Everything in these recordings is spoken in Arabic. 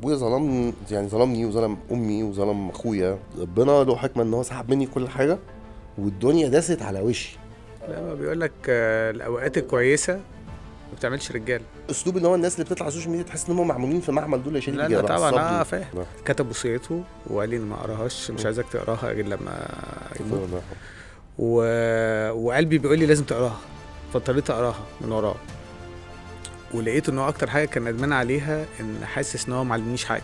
ابويا ظلمني يعني ظلمني وظلم امي وظلم اخويا ربنا له حكمه ان هو سحب مني كل حاجه والدنيا داست على وشي لا ما بيقول لك آه، الاوقات الكويسه ما بتعملش رجاله اسلوب ان هو الناس اللي بتطلع على السوشيال ميديا تحس ان هم معمولين في معمل دول عشان رجاله لا طبعا انا آه، فاهم نعم. كتب وصيته وقال لي ان ما اقراهاش مش عايزك تقراها غير لما نعم. و... وقلبي بيقول لي لازم تقراها فاضطريت اقراها من وراه ولقيت ان هو اكتر حاجه كان ندمان عليها ان حاسس ان هو ما علمنيش حاجه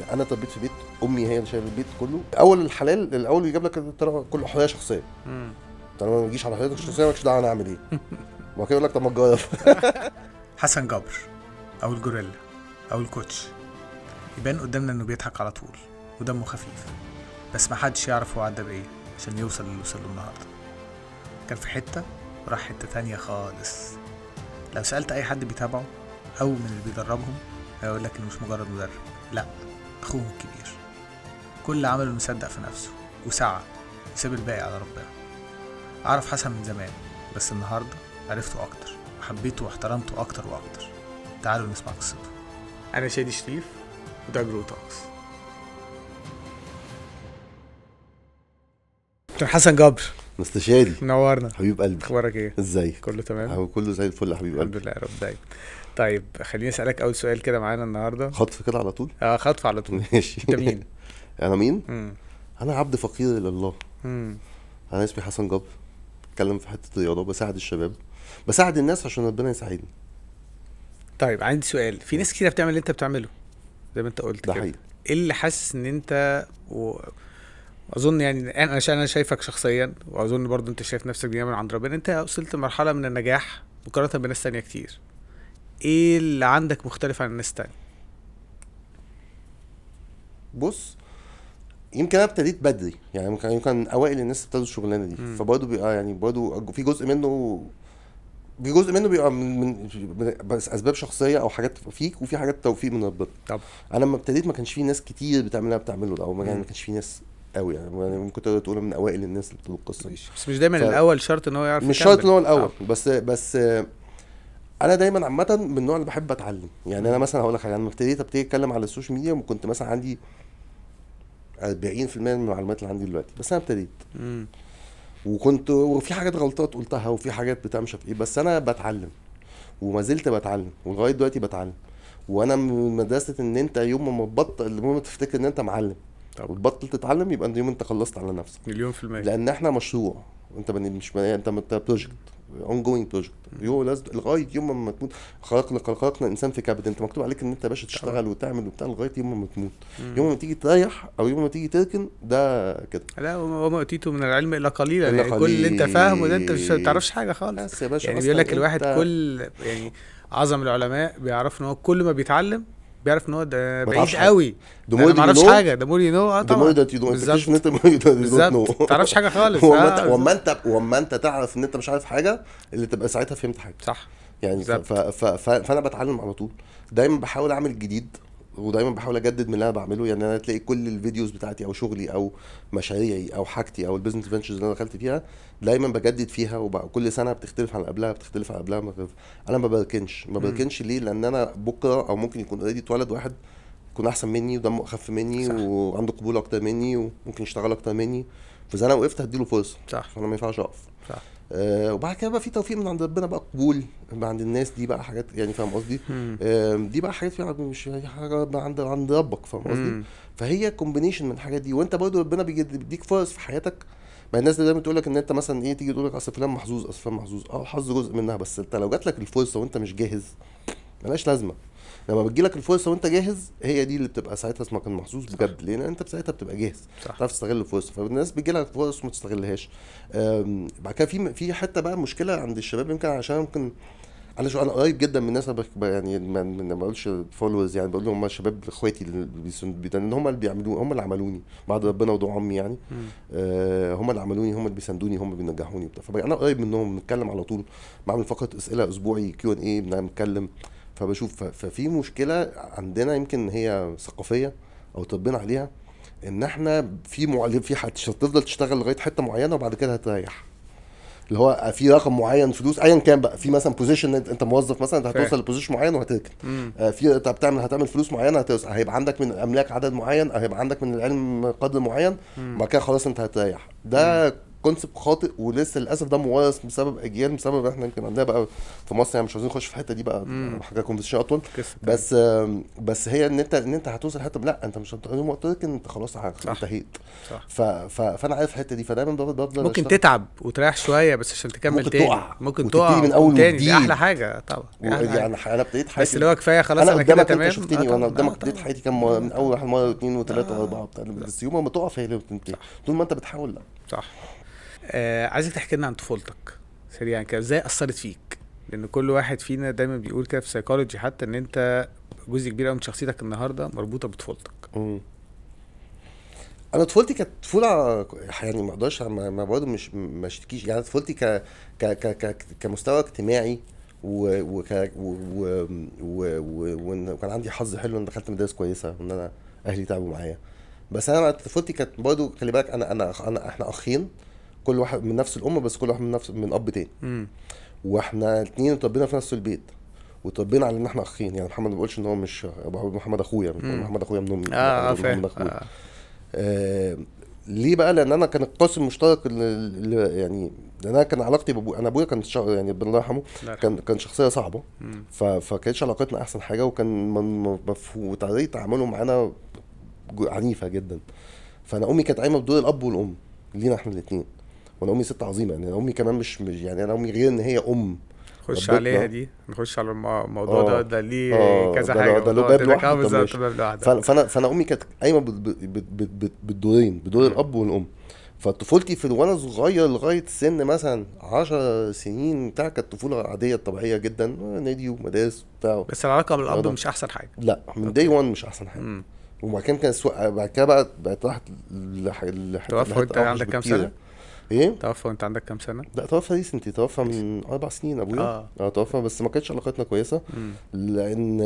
يعني انا طبيت في بيت امي هي اللي شايفه البيت كله اول الحلال الاول اللي جاب لك كله حريه شخصيه طالما ما تجيش على حريتك الشخصيه مالكش دعوه انا اعمل ايه ما كده يقول لك طب ما تجرب حسن جبر او الجوريلا او الكوتش يبان قدامنا انه بيضحك على طول ودمه خفيف بس ما حدش يعرف هو عدى بايه عشان يوصل اللي وصل له النهارده كان في حته وراح حته تانية خالص لو سألت أي حد بيتابعه أو من اللي بيدربهم هيقول لك إنه مش مجرد مدرب لأ أخوهم الكبير كل عمله مصدق في نفسه وسعى وساب الباقي على ربنا أعرف حسن من زمان بس النهاردة عرفته أكتر وحبيته واحترمته أكتر وأكتر تعالوا نسمع قصته أنا شادي شريف وده جرو توكس كابتن حسن جبر مستشاري نورنا حبيب قلبي اخبارك ايه؟ ازيك؟ كله تمام؟ كله زي الفل يا حبيب قلبي الحمد لله يا رب دايما طيب خليني اسالك اول سؤال كده معانا النهارده خطف كده على طول؟ اه خطف على طول ماشي انت مين؟ انا مين؟ مم. انا عبد فقير الى الله مم. انا اسمي حسن جبر بتكلم في حته الرياضه بساعد الشباب بساعد الناس عشان ربنا يساعدني طيب عندي سؤال في ناس كتير بتعمل اللي انت بتعمله زي ما انت قلت ده كده حقيقي. ايه اللي حاسس ان انت و... اظن يعني انا انا شايفك شخصيا واظن برضو انت شايف نفسك دايما عند ربنا انت وصلت لمرحله من النجاح مقارنه بناس تانية كتير ايه اللي عندك مختلف عن الناس تانية بص يمكن انا ابتديت بدري يعني يمكن يمكن اوائل الناس ابتدوا الشغلانه دي فبرضه بيبقى يعني برضه في جزء منه في جزء منه بيبقى من, من بس اسباب شخصيه او حاجات فيك وفي حاجات توفيق من ربنا طب انا لما ابتديت ما كانش في ناس كتير بتعملها بتعمله ده او ما يعني كانش في ناس قوي يعني. يعني ممكن تقدر تقول من اوائل الناس اللي بتقول القصه دي بس مش دايما ف... الاول شرط ان هو يعرف مش شرط ان هو الاول أو. آه. بس بس انا دايما عامه من النوع اللي بحب اتعلم يعني انا مثلا هقول لك حاجه انا ابتديت ابتدي اتكلم على السوشيال ميديا وكنت مثلا عندي 40% من المعلومات اللي عندي دلوقتي بس انا ابتديت وكنت وفي حاجات غلطات قلتها وفي حاجات بتاع مش عارف ايه بس انا بتعلم وما زلت بتعلم ولغايه دلوقتي بتعلم وانا من مدرسه ان انت يوم ما تبطل المهم تفتكر ان انت معلم طب وتبطل تتعلم يبقى اليوم انت خلصت على نفسك مليون في المية لان احنا مشروع انت بني مش بني انت انت بروجكت اون جوينج بروجكت لازم لغايه يوم ما تموت خلقنا خلقنا انسان في كبد انت مكتوب عليك ان انت يا باشا تشتغل وتعمل وبتاع لغايه يوم ما تموت يوم ما تيجي تريح او يوم ما تيجي تركن ده كده لا وما اوتيته من العلم الا قليلا يعني قليل. كل اللي انت فاهمه ده انت مش بتعرفش حاجه خالص بس يا باشا يعني بيقول لك الواحد كل يعني عظم العلماء بيعرفوا ان هو كل ما بيتعلم بيعرف ان هو ده بعيد قوي ما اعرفش حاجه ده مول يو نو اه طبعا ده يو نو انت ان انت ما تعرفش حاجه خالص آه. وما انت وما انت تعرف ان انت مش عارف حاجه اللي تبقى ساعتها فهمت حاجه صح يعني فانا بتعلم على طول دايما بحاول اعمل جديد ودايما بحاول اجدد من اللي انا بعمله يعني انا تلاقي كل الفيديوز بتاعتي او شغلي او مشاريعي او حاجتي او البيزنس فينشرز اللي انا دخلت فيها دايما بجدد فيها وكل سنه بتختلف عن قبلها بتختلف عن قبلها انا ما بركنش ما بركنش ليه لان انا بكره او ممكن يكون اوريدي اتولد واحد يكون احسن مني ودمه اخف مني صح. وعنده قبول اكتر مني وممكن يشتغل اكتر مني فاذا انا وقفت هديله فرصه صح فانا ما ينفعش اقف صح آه، وبعد كده بقى في توفيق من عند ربنا بقى قبول من عند الناس دي بقى حاجات يعني فاهم قصدي دي بقى حاجات فيها مش يعني حاجه عند عند ربك فاهم قصدي فهي كومبينيشن من الحاجات دي وانت برضه ربنا بيديك فرص في حياتك ما الناس دايما تقول لك ان انت مثلا ايه تيجي تقول لك اصل فلان محظوظ اصل فلان محظوظ اه الحظ جزء منها بس انت لو جات لك الفرصه وانت مش جاهز ملهاش لازمه لما بتجيلك الفرصه وانت جاهز هي دي اللي بتبقى ساعتها اسمك محظوظ بجد لان انت ساعتها بتبقى جاهز تعرف تستغل الفرصه فالناس بتجيلك فرص ما تستغلهاش بعد كده في في حته بقى مشكله عند الشباب يمكن عشان ممكن انا شو انا قريب جدا من الناس يعني ما بقولش فولورز يعني بقول لهم شباب اخواتي اللي هم اللي بيعملوا هم اللي عملوني بعد ربنا ودعاء امي يعني آه هم اللي عملوني هم اللي بيساندوني هم اللي بينجحوني انا فانا قريب منهم بنتكلم على طول بعمل فقره اسئله اسبوعي كيو ان اي بنتكلم آه فبشوف ففي مشكله عندنا يمكن هي ثقافيه او تربينا عليها ان احنا في معلم في هتفضل تشتغل لغايه حته معينه وبعد كده هتريح اللي هو في رقم معين فلوس ايا كان بقى في مثلا بوزيشن انت موظف مثلا انت هتوصل لبوزيشن معين وهتركن آه، في انت بتعمل هتعمل فلوس معينه هتوصل هيبقى عندك من الاملاك عدد معين هيبقى عندك من العلم قدر معين وبعد كده خلاص انت هتريح ده مم. كونسيبت خاطئ ولسه للاسف ده مورث بسبب اجيال بسبب احنا يمكن عندنا بقى في مصر يعني مش عاوزين نخش في الحته دي بقى حاجه كونفرسيشن اطول بس بس هي ان انت ان انت هتوصل حته لا انت مش هتقعد وقت لكن انت خلاص انتهيت فانا عارف الحته دي فدايما بفضل ممكن أشتغل. تتعب وتريح شويه بس عشان تكمل ممكن تاني تقع ممكن تقع من اول تاني دي احلى حاجه طبعا يعني انا ابتديت حياتي بس اللي هو كفايه خلاص انا كده تمام انا شفتني آه، وانا قدامك ابتديت حياتي كم من اول واحد مره واثنين وثلاثه آه. واربعه بس يوم ما تقع فهي اللي بتنتهي طول ما انت بتحاول لا صح آه عايزك تحكي لنا عن طفولتك سريعا كده ازاي اثرت فيك لان كل واحد فينا دايما بيقول كده في سيكولوجي حتى ان انت جزء كبير قوي من شخصيتك النهارده مربوطه بطفولتك انا طفولتي كانت طفوله يعني ما اقدرش ما برضه مش ما اشتكيش يعني طفولتي ك ك ك ك كمستوى اجتماعي وك و و و و وكان عندي حظ حلو ان دخلت مدارس كويسه وان انا اهلي تعبوا معايا بس انا طفولتي كانت برضه خلي بالك انا انا انا احنا اخين كل واحد من نفس الام بس كل واحد من نفس من اب تاني م. واحنا الاثنين اتربينا في نفس البيت وتربينا على ان احنا اخين يعني محمد ما بيقولش ان هو مش محمد اخويا يعني محمد اخويا من امي اه, آه، فاهم آه. آه ليه بقى لان انا كان القاسم المشترك اللي يعني لان انا كان علاقتي بابويا انا ابويا كان يعني يعني الله يرحمه كان كان شخصيه صعبه ف... فكانتش علاقتنا احسن حاجه وكان طريقه تعامله معانا عنيفه جدا فانا امي كانت قايمه بدور الاب والام لينا احنا الاثنين وانا امي ست عظيمه يعني امي كمان مش يعني انا امي غير ان هي ام نخش عليها دي نخش على الموضوع آه. ده ده ليه آه، كذا حاجه ده له باب لوحده آه، فانا فانا امي كانت قايمه بالدورين بدور الاب والام فطفولتي في وانا صغير لغايه سن مثلا 10 سنين بتاع كانت طفوله عاديه طبيعيه جدا نادي ومدارس وبتاع بس العلاقه بالاب مش احسن حاجه لا من داي 1 مش احسن حاجه وبعد كده كان بعد كده بقى بقت راحت لح... توفى وانت عندك كام سنه؟ ايه توفى وانت عندك كام سنه؟ لا توفى ريسنتلي توفى من اربع سنين ابويا اه, آه توفى بس ما كانتش علاقتنا كويسه مم. لان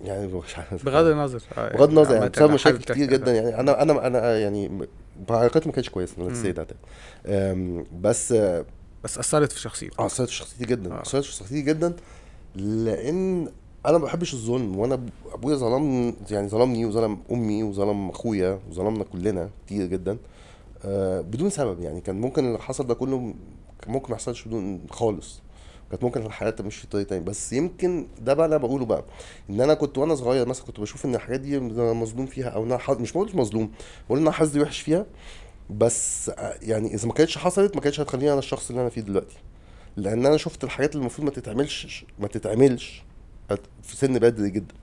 يعني مش عارف بغض النظر آه يعني بغض النظر يعني بسبب مشاكل كتير جدا يعني انا انا انا يعني علاقتي ما كانتش كويسه انا سي ذات بس آه، بس اثرت في شخصيتي اه اثرت في شخصيتي جدا آه. اثرت في شخصيتي جدا لان انا ما بحبش الظلم وانا ابويا ظلمني يعني ظلمني وظلم امي وظلم اخويا وظلمنا كلنا كتير جدا آه، بدون سبب يعني كان ممكن اللي حصل ده كله ممكن ما يحصلش بدون خالص كانت ممكن الحياه تمشي طريق تاني بس يمكن ده بقى اللي انا بقوله بقى ان انا كنت وانا صغير مثلا كنت بشوف ان الحاجات دي انا مظلوم فيها او انا حظ مش بقول مظلوم بقول ان انا حظي وحش فيها بس يعني اذا ما كانتش حصلت ما كانتش هتخليني انا الشخص اللي انا فيه دلوقتي لان انا شفت الحاجات اللي المفروض ما تتعملش ما تتعملش في سن بدري جدا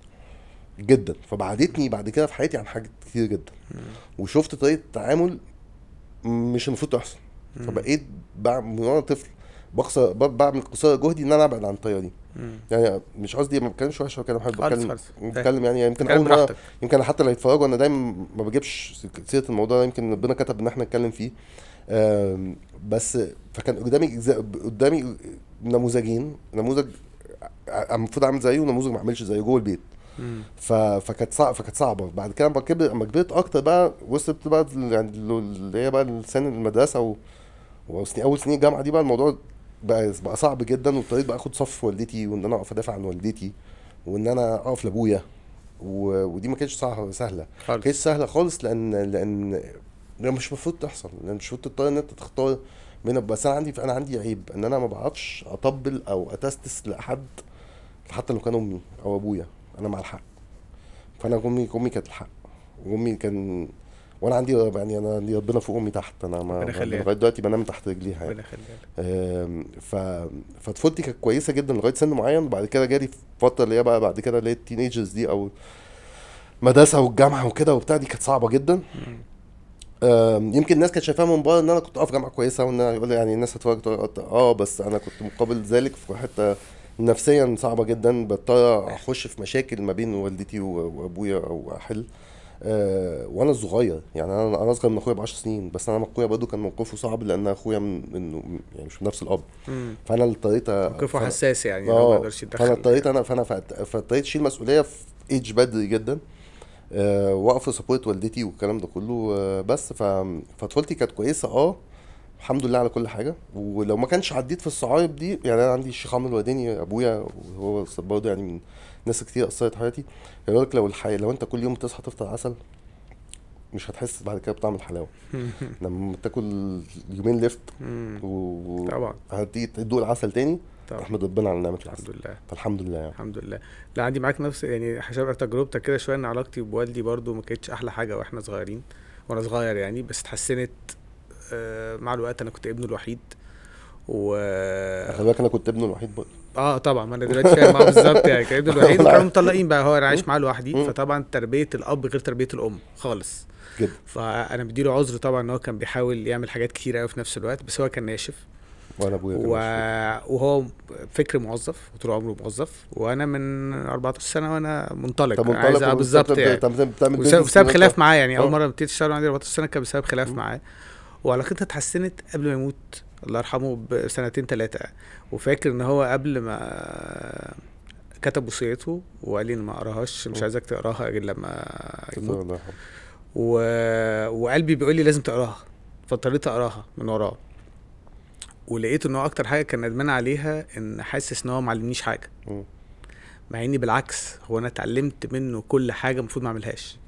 جدا فبعدتني بعد كده في حياتي عن حاجات كتير جدا وشفت طريقه التعامل مش المفروض تحصل فبقيت من وانا طفل بقصى بعمل قصارى جهدي ان انا ابعد عن الطياره دي مم. يعني مش قصدي ما بتكلمش وحش كلام حلو بتكلم بتكلم يعني يمكن اول مره يمكن حتى اللي هيتفرجوا انا دايما ما بجيبش سيره الموضوع ده يمكن ربنا كتب ان احنا نتكلم فيه بس فكان قدامي قدامي نموذجين نموذج المفروض اعمل زيه ونموذج ما اعملش زيه جوه البيت فكانت صعبه فكانت صعبه بعد كده لما كبرت لما كبرت اكتر بقى وصلت بقى يعني اللي هي بقى سن المدرسه و... اول سنين الجامعه دي بقى الموضوع بقى بقى صعب جدا واضطريت بقى اخد صف والدتي وان انا اقف ادافع عن والدتي وان انا اقف لابويا و... ودي ما كانتش سهله ما كانتش سهله خالص لان لان مش المفروض تحصل لان مش المفروض تضطر ان انت تختار من بس انا عندي انا عندي عيب ان انا ما بعرفش اطبل او اتستس لاحد حتى لو كان امي او ابويا انا مع الحق فانا امي امي كانت الحق وامي كان وانا عندي يعني انا عندي ربنا فوق امي تحت انا ما لغايه دلوقتي بنام تحت رجليها يعني ف فطفولتي كانت كويسه جدا لغايه سن معين وبعد كده جالي فتره اللي هي بقى بعد كده اللي هي التينيجرز دي او مدرسه والجامعه وكده وبتاع دي كانت صعبه جدا يمكن الناس كانت شايفاها من بره ان انا كنت اقف جامعه كويسه وان انا يعني الناس هتفرج اه بس انا كنت مقابل ذلك في حته نفسيا صعبه جدا بضطر اخش في مشاكل ما بين والدتي وابويا واحل أه وانا صغير يعني انا انا اصغر من اخويا ب 10 سنين بس انا اخويا برضه كان موقفه صعب لان اخويا انه يعني مش من نفس الاب فانا اضطريت موقفه فأنا... حساس يعني آه، ما اقدرش يتدخل فانا اضطريت انا فانا فاضطريت اشيل مسؤوليه في ايدج بدري جدا أه واقف سبورت والدتي والكلام ده كله أه بس فطفولتي كانت كويسه اه الحمد لله على كل حاجه ولو ما كانش عديت في الصعايب دي يعني انا عندي الشيخ عمرو الوديني ابويا وهو برضه يعني من ناس كتير اثرت حياتي يقول لك لو الحياه لو انت كل يوم تصحى تفطر عسل مش هتحس بعد كده بطعم الحلاوه لما تاكل يومين ليفت و... طبعا هتيجي تدوق العسل تاني طبعا. احمد ربنا على نعمه العسل الحمد لله فالحمد لله يعني. الحمد لله لا عندي معاك نفس يعني حسب تجربتك كده شويه ان علاقتي بوالدي برضو ما كانتش احلى حاجه واحنا صغيرين وانا صغير يعني بس اتحسنت آه، مع الوقت انا كنت ابنه الوحيد و خلي بالك انا كنت ابنه الوحيد برضه اه طبعا ما انا دلوقتي فاهم معاه بالظبط يعني كان ابنه الوحيد وكانوا مطلقين بقى هو انا عايش معاه لوحدي فطبعا تربيه الاب غير تربيه الام خالص جدا فانا له عذر طبعا ان هو كان بيحاول يعمل حاجات كتير قوي في نفس الوقت بس هو كان ناشف وانا ابويا و... وهو فكر موظف وطول عمره موظف وانا من 14 سنه وانا منطلق طب منطلق بالظبط يعني, يعني. آه. بسبب خلاف معاه يعني اول مره ابتديت اشتغل عندي 14 سنه كان بسبب خلاف معاه وعلاقتها اتحسنت قبل ما يموت الله يرحمه بسنتين ثلاثة وفاكر ان هو قبل ما كتب وصيته وقال لي ما اقراهاش مش عايزك تقراها غير لما يموت و... وقلبي بيقول لي لازم تقراها فاضطريت اقراها من وراه ولقيت ان هو اكتر حاجه كان ندمان عليها ان حاسس ان هو ما علمنيش حاجه مع اني بالعكس هو انا اتعلمت منه كل حاجه المفروض ما اعملهاش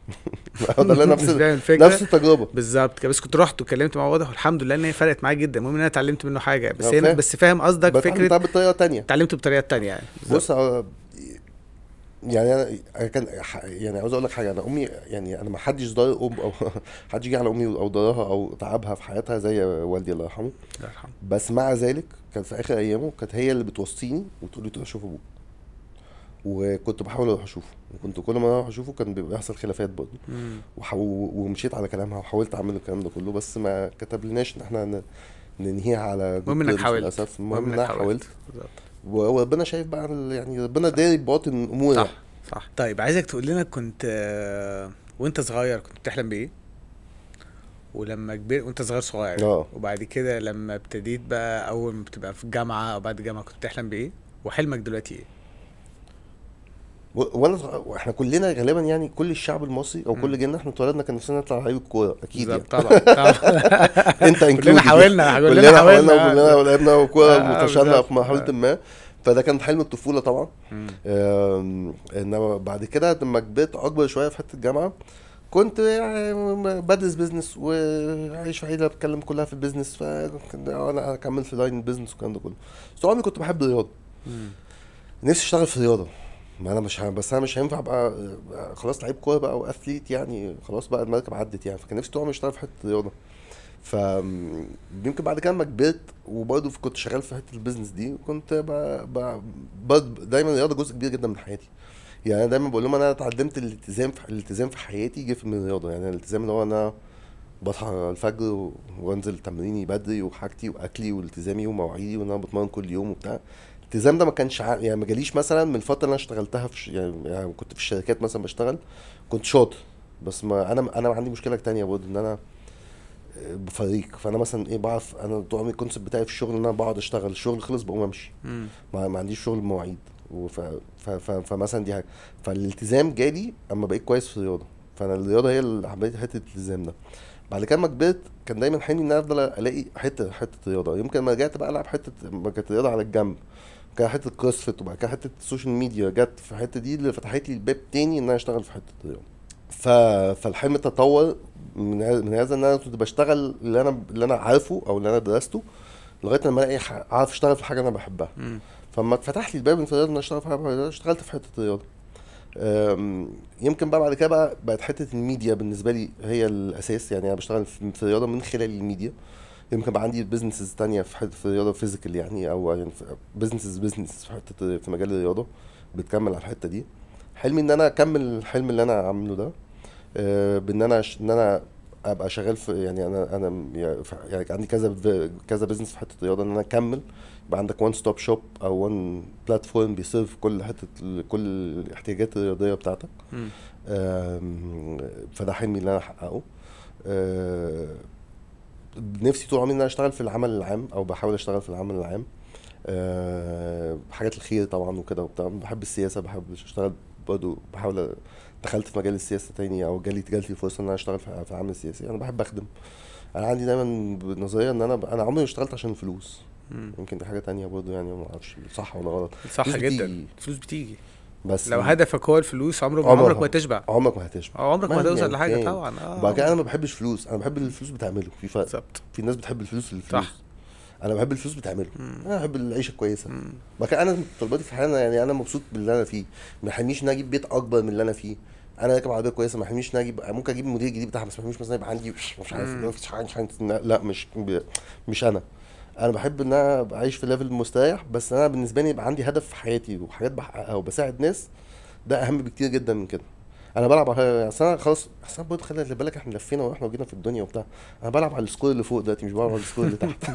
ده نفس الفكره نفس التجربه بالظبط كده بس كنت رحت وكلمت مع واضح والحمد لله ان هي فرقت معايا جدا المهم ان انا اتعلمت منه حاجه بس هنا بس فاهم قصدك فكره اتعلمت بطريقه ثانيه اتعلمت بطريقه ثانيه يعني بص يعني انا كان يعني عاوز اقول لك حاجه انا امي يعني انا ما حدش ضار ام او حدش يجي على امي او ضارها او تعبها في حياتها زي والدي الله يرحمه الله يرحمه بس مع ذلك كانت في اخر ايامه كانت هي اللي بتوصيني وتقول لي تروح شوف ابوك وكنت بحاول اروح اشوفه وكنت كل ما اروح اشوفه كان بيحصل خلافات برضه وحو... ومشيت على كلامها وحاولت اعمل الكلام ده كله بس ما كتبلناش ان احنا ننهيها على المهم انك حاولت للاسف المهم انك حاولت وربنا شايف بقى يعني ربنا داري بباطن امور صح صح طيب عايزك تقول لنا كنت وانت صغير كنت بتحلم بايه؟ ولما كبرت وانت صغير صغير أوه. وبعد كده لما ابتديت بقى اول ما بتبقى في الجامعه او بعد الجامعه كنت بتحلم بايه؟ وحلمك دلوقتي ايه؟ وانا احنا كلنا غالبا يعني كل الشعب المصري او كل جيلنا احنا اتولدنا كان نفسنا نطلع لعيب الكوره اكيد يعني طبعا طبعا انت كلنا يعني. حاولنا كلنا حاولنا كلنا لعبنا كوره آه، متشابهه في مرحله ما فده كان حلم الطفوله طبعا انما بعد كده لما كبرت اكبر شويه في حته الجامعه كنت يعني بدرس بيزنس وعايش في عيله بتكلم كلها في البيزنس فانا اكمل في لاين البيزنس والكلام ده كله بس عمري كنت بحب الرياضه نفسي اشتغل في الرياضه ما انا مش بس انا مش هينفع بقى خلاص لعيب كوره بقى واثليت يعني خلاص بقى المركب عدت يعني فكان نفسي طول عمري في حته الرياضه ف يمكن بعد كده لما كبرت وبرضه كنت شغال في حته البيزنس دي كنت بقى بقى دايما الرياضه جزء كبير جدا من حياتي يعني انا دايما بقول لهم انا اتعلمت الالتزام في الالتزام في حياتي جه من الرياضه يعني الالتزام اللي هو انا بصحى الفجر وانزل تمريني بدري وحاجتي واكلي والتزامي ومواعيدي وان انا بتمرن كل يوم وبتاع الالتزام ده ما كانش يعني ما جاليش مثلا من الفتره اللي انا اشتغلتها في ش... يعني... يعني كنت في الشركات مثلا بشتغل كنت شاطر بس ما انا انا عندي مشكله تانية برضه ان انا آه، بفريق فانا مثلا ايه بعرف انا طول عمري الكونسيبت بتاعي في الشغل ان انا بقعد اشتغل الشغل خلص بقوم امشي ما... ما عنديش شغل مواعيد وف... ف... ف... فمثلا دي حاجه فالالتزام جالي اما بقيت كويس في الرياضه فانا الرياضه هي اللي حبيت حته الالتزام ده بعد كده ما كبرت كان دايما حلمي ان انا افضل الاقي حته حته رياضه يمكن ما رجعت بقى العب حته ما كانت رياضه على الجنب كان حته كروسفيت وبعد كده حته السوشيال ميديا جت في الحته دي اللي فتحت لي الباب تاني ان انا اشتغل في حته الرياضه ف... فالحلم تطور من من هذا ان انا كنت بشتغل اللي انا اللي انا عارفه او اللي انا درسته لغايه لما الاقي اعرف اشتغل في حاجه انا بحبها فما اتفتح لي الباب ان انا اشتغل في حاجه اشتغلت في حته الرياضه يمكن بقى بعد كده بقى بقت حته الميديا بالنسبه لي هي الاساس يعني انا بشتغل في الرياضه من خلال الميديا يمكن بقى عندي بزنسز تانية في حته الرياضه فيزيكال يعني او يعني بزنسز بزنس في حته في مجال الرياضه بتكمل على الحته دي حلمي ان انا اكمل الحلم اللي انا عامله ده آه، بان انا ش... ان انا ابقى شغال في يعني انا انا يعني عندي كذا كذا بزنس في حته الرياضه ان انا اكمل يبقى عندك وان ستوب شوب او وان بلاتفورم بيسيرف كل حته كل الاحتياجات الرياضيه بتاعتك فده حلمي اللي انا احققه آه، نفسي طول عمري ان انا اشتغل في العمل العام او بحاول اشتغل في العمل العام أه حاجات الخير طبعا وكده وبتاع بحب السياسه بحب اشتغل برضه بحاول دخلت في مجال السياسه تاني او جالي جالي لي فرصه ان انا اشتغل في العمل السياسي انا بحب اخدم انا عندي دايما نظريه ان انا انا عمري ما اشتغلت عشان الفلوس يمكن دي حاجه تانية برضه يعني ما اعرفش صح ولا غلط صح جدا الفلوس بتيجي بس لو هدفك هو الفلوس عمرك, عمرك ما هتشبع عمرك ما هتشبع اه، عمرك ما اه، هتوصل لحاجه طبعا اه وبعد كده انا ما بحبش فلوس انا بحب الفلوس بتعمله في فرق بالظبط في ناس بتحب الفلوس اللي صح انا بحب الفلوس بتعمله مم. انا بحب العيشه الكويسه بقى انا طلباتي في الحياه يعني انا مبسوط باللي انا فيه ما يحرمنيش ان اجيب بيت اكبر من اللي انا فيه انا راكب عربيه كويسه ما يحرمنيش ان اجيب ممكن اجيب مدير جديد بتاعها بس ما يحرمنيش مثلا يبقى عندي مش عارف مش عارف لا مش مش انا انا بحب ان انا اعيش في ليفل مستريح بس انا بالنسبه لي يبقى عندي هدف في حياتي وحاجات بحققها وبساعد ناس ده اهم بكتير جدا من كده انا بلعب على اصل انا خلاص حسام بود خلي بالك احنا لفينا واحنا وجينا في الدنيا وبتاع انا بلعب على السكور اللي فوق دلوقتي مش بلعب على السكور اللي تحت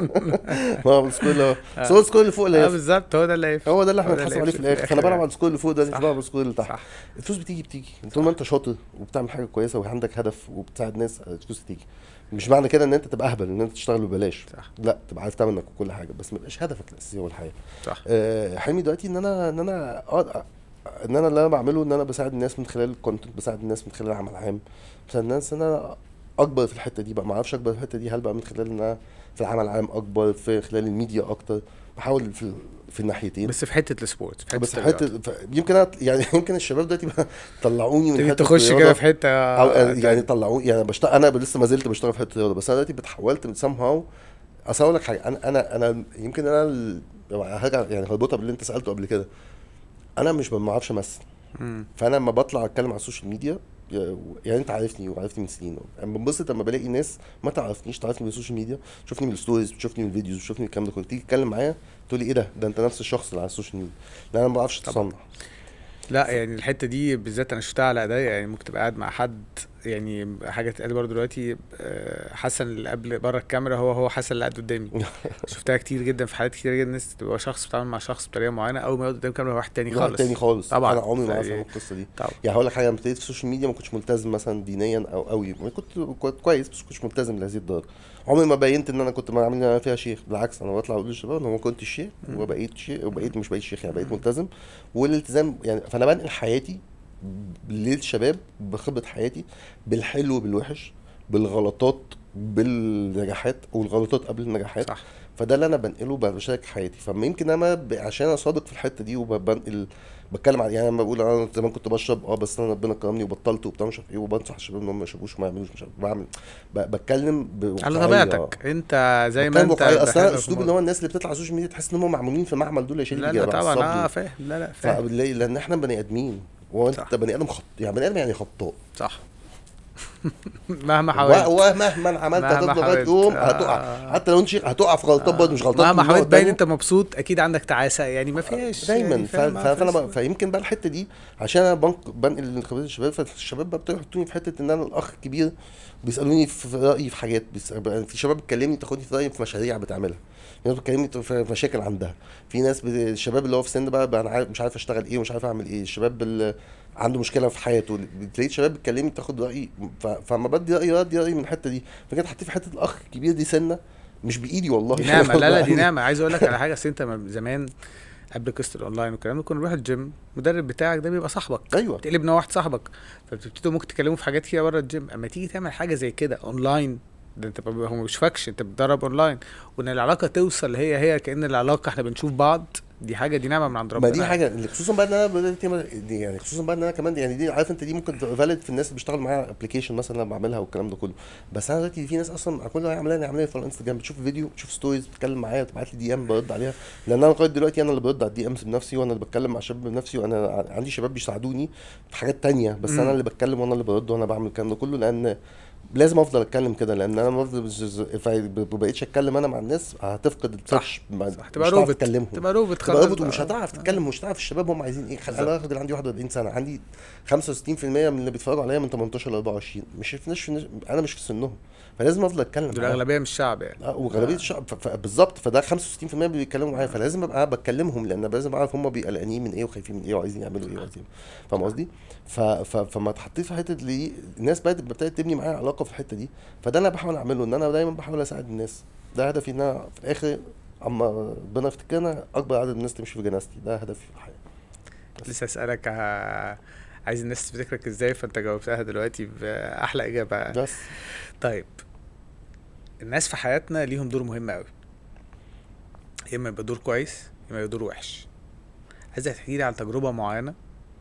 بلعب على السكور اللي هو السكور اللي فوق اللي اه، بالظبط هو ده اللي هو ده اللي احنا بنتحاسب عليه في الاخر انا بلعب على السكور اللي فوق دلوقتي مش بلعب على السكور اللي تحت الفلوس بتيجي بتيجي طول ما انت شاطر وبتعمل حاجه كويسه وعندك هدف وبتساعد ناس الفلوس بتيجي مش معنى كده ان انت تبقى اهبل ان انت تشتغل ببلاش صح. لا تبقى عارف تعمل انك كل حاجه بس ما يبقاش هدفك الاساسي هو الحياه صح آه حلمي دلوقتي ان انا ان انا ان انا اللي انا بعمله ان انا بساعد الناس من خلال الكونتنت بساعد الناس من خلال العمل العام بساعد الناس ان انا اكبر في الحته دي بقى ما اعرفش اكبر في الحته دي هل بقى من خلال ان انا في العمل العام اكبر في خلال الميديا اكتر بحاول في في الناحيتين بس في حته السبورت في حته بس في حته يمكن يعني يمكن الشباب دلوقتي طلعوني من حته تخش كده في حته أو آه، يعني طلعوني يعني بشتغل انا لسه ما زلت بشتغل في حته الرياضه بس انا دلوقتي بتحولت من سام هاو اصل اقول لك حاجه انا انا انا يمكن انا يعني هرجع يعني هربطها باللي انت سالته قبل كده انا مش ما بعرفش امثل فانا لما بطلع اتكلم على السوشيال ميديا يعني انت عارفني وعارفني من سنين انا بنبسط لما بلاقي ناس ما تعرفنيش تعرفني من السوشيال ميديا تشوفني من الستوريز بتشوفني من الفيديوز بتشوفني من الكلام ده كله تيجي تتكلم معايا تقول لي ايه ده ده انت نفس الشخص اللي على السوشيال ميديا لا انا ما بعرفش اتصنع لا يعني الحته دي بالذات انا شفتها على ايديا يعني ممكن تبقى قاعد مع حد يعني حاجه تتقال برضه دلوقتي آه، حسن اللي قبل بره الكاميرا هو هو حسن اللي قاعد قدامي شفتها كتير جدا في حالات كتير جدا الناس تبقى شخص بتتعامل مع شخص بطريقه معينه اول ما يقعد قدام الكاميرا واحد تاني خالص واحد تاني خالص طبعا انا عمري ما اعرف القصه دي طبعا. يعني هقول لك حاجه لما ابتديت في السوشيال ميديا ما كنتش ملتزم مثلا دينيا او قوي كنت كويس بس ما كنتش ملتزم لهذه الدرجه عمري ما بينت ان انا كنت بعمل ان انا فيها شيخ بالعكس انا بطلع اقول للشباب ان انا ما كنتش شيخ وبقيت شيخ وبقيت مش بقيت شيخ يعني بقيت ملتزم والالتزام يعني فانا بنقل حياتي للشباب بخبره حياتي بالحلو بالوحش بالغلطات بالنجاحات والغلطات قبل النجاحات صح. فده اللي انا بنقله بشارك حياتي فممكن انا عشان انا صادق في الحته دي وبنقل بتكلم عن يعني انا بقول انا زمان كنت بشرب اه بس انا ربنا كرمني وبطلت وبتاع مش عارف ايه وبنصح الشباب ان هم ما يشربوش وما يعملوش مش بعمل بتكلم على طبيعتك انت زي ما انت اصل اسلوب اللي هو الناس اللي بتطلع على السوشيال ميديا تحس ان هم معمولين في معمل دول يا شيخ لا لا طبعا اه فاهم لا لا فاهم لان احنا بني ادمين وانت صح. بني ادم خط يعني بني ادم يعني خطاء صح مهما حاولت ومهما عملت هتطلع لغايه يوم آه. هتقع حتى لو انت هتقع في غلطات آه. برضه مش غلطات مهما حاولت باين انت مبسوط اكيد عندك تعاسه يعني ما فيهاش آه، يعني دايما يعني فانا فيمكن بقى الحته دي عشان انا بنق... بنقل من خبرات الشباب فالشباب بقى بيحطوني في حته ان انا الاخ الكبير بيسالوني في رايي في حاجات بيسأل... يعني في شباب بتكلمني تاخدني في رايي في مشاريع بتعملها الناس بتكلمني في مشاكل عندها في ناس الشباب اللي هو في سن بقى, بقى انا مش عارف اشتغل ايه ومش عارف اعمل ايه الشباب اللي عنده مشكله في حياته بتلاقي شباب بتكلمني تاخد رايي فما بدي رايي بدي رايي من الحته دي فكانت حطيت في حته الاخ الكبير دي سنه مش بايدي والله دي نعمه لا لا دي نعمه عايز اقول لك على حاجه اصل انت زمان قبل قصه الاونلاين والكلام ده كنا نروح الجيم المدرب بتاعك ده بيبقى صاحبك ايوه بتقلب واحد صاحبك فبتبتدوا ممكن تكلموا في حاجات كده بره الجيم اما تيجي تعمل حاجه زي كده اونلاين ده انت هو ما بيشوفكش انت بتدرب اونلاين وان العلاقه توصل هي هي كان العلاقه احنا بنشوف بعض دي حاجه دي نعمه من عند ربنا ما دي حاجه خصوصا بقى ان انا بدات دي يعني خصوصا بقى ان انا كمان دي يعني دي عارف انت دي ممكن تبقى فاليد في الناس اللي بيشتغلوا معايا ابلكيشن مثلا انا بعملها والكلام ده كله بس انا دلوقتي في ناس اصلا كل اللي عاملها انا في الانستجرام بتشوف فيديو بتشوف ستوريز بتتكلم معايا بتبعت لي دي ام برد عليها لان انا لغايه دلوقتي انا اللي برد على الدي امز بنفسي وانا اللي بتكلم مع شباب بنفسي وانا عندي شباب بيساعدوني في حاجات تانية بس م. انا اللي بتكلم وانا اللي برد وانا بعمل الكلام ده كله لان لازم افضل اتكلم كده لان انا ما بقيتش اتكلم انا مع الناس هتفقد صح صح هتبقى روبوت تكلمهم تبقى روبوت خلاص روبوت ومش هتعرف آه. تتكلم ومش هتعرف الشباب هم عايزين ايه انا بالك الراجل عندي 41 سنه عندي 65% من اللي بيتفرجوا عليا من 18 ل 24 مش شفناش انا مش في سنهم فلازم افضل اتكلم دول اغلبيه من الشعب يعني اه واغلبيه الشعب آه. بالظبط فده 65% بيتكلموا معايا فلازم ابقى بتكلمهم لان لازم اعرف هم قلقانين من ايه وخايفين من ايه وعايزين يعملوا ايه وعايزين فاهم قصدي؟ فما اتحطيت في حته الناس بدات تبني معايا علاقه في الحته دي فده اللي انا بحاول اعمله ان انا دايما بحاول اساعد الناس ده هدفي ان انا في الاخر اما ربنا يفتكرنا اكبر عدد من الناس تمشي في جنازتي ده هدفي في الحياه لسه اسالك عايز الناس تفتكرك ازاي فانت جاوبتها دلوقتي باحلى اجابه بس طيب الناس في حياتنا ليهم دور مهم قوي يا اما يبقى دور كويس يا اما يبقى دور وحش عايزك تحكي لي عن تجربه معينه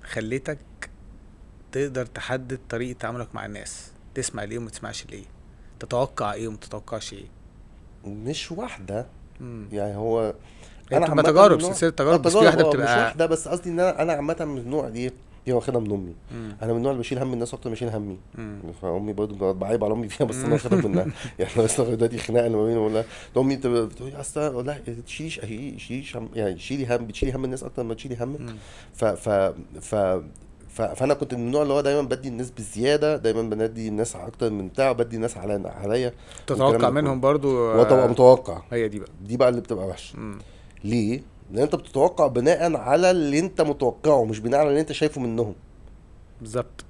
خليتك تقدر تحدد طريقه تعاملك مع الناس تسمع ليه وما تسمعش ليه تتوقع إيه وما تتوقعش إيه مش واحدة مم. يعني هو انا عامه تجارب سلسله تجارب بس آه، في واحده آه، بتبقى مش واحده بس قصدي ان انا انا عامه من النوع دي دي واخدها من امي مم. انا من النوع اللي بشيل هم الناس اكتر ما بشيل همي فامي برضه بعيب على امي فيها بس انا واخدها منها يعني بس لسه دلوقتي خناقه اللي ما بيني ولا امي بتقولي بتقول لي اصل اقول لها إيه، شيليش شيليش هم يعني شيلي هم بتشيلي هم الناس اكتر ما تشيلي همك ف ف ف فانا كنت من النوع اللي هو دايما بدي الناس بزياده دايما بدي الناس اكتر من بتاع بدي الناس على عليا تتوقع منهم برضو وطبعا آه، متوقع هي دي بقى دي بقى اللي بتبقى وحشه ليه لان انت بتتوقع بناء على اللي انت متوقعه مش بناء على اللي انت شايفه منهم بالظبط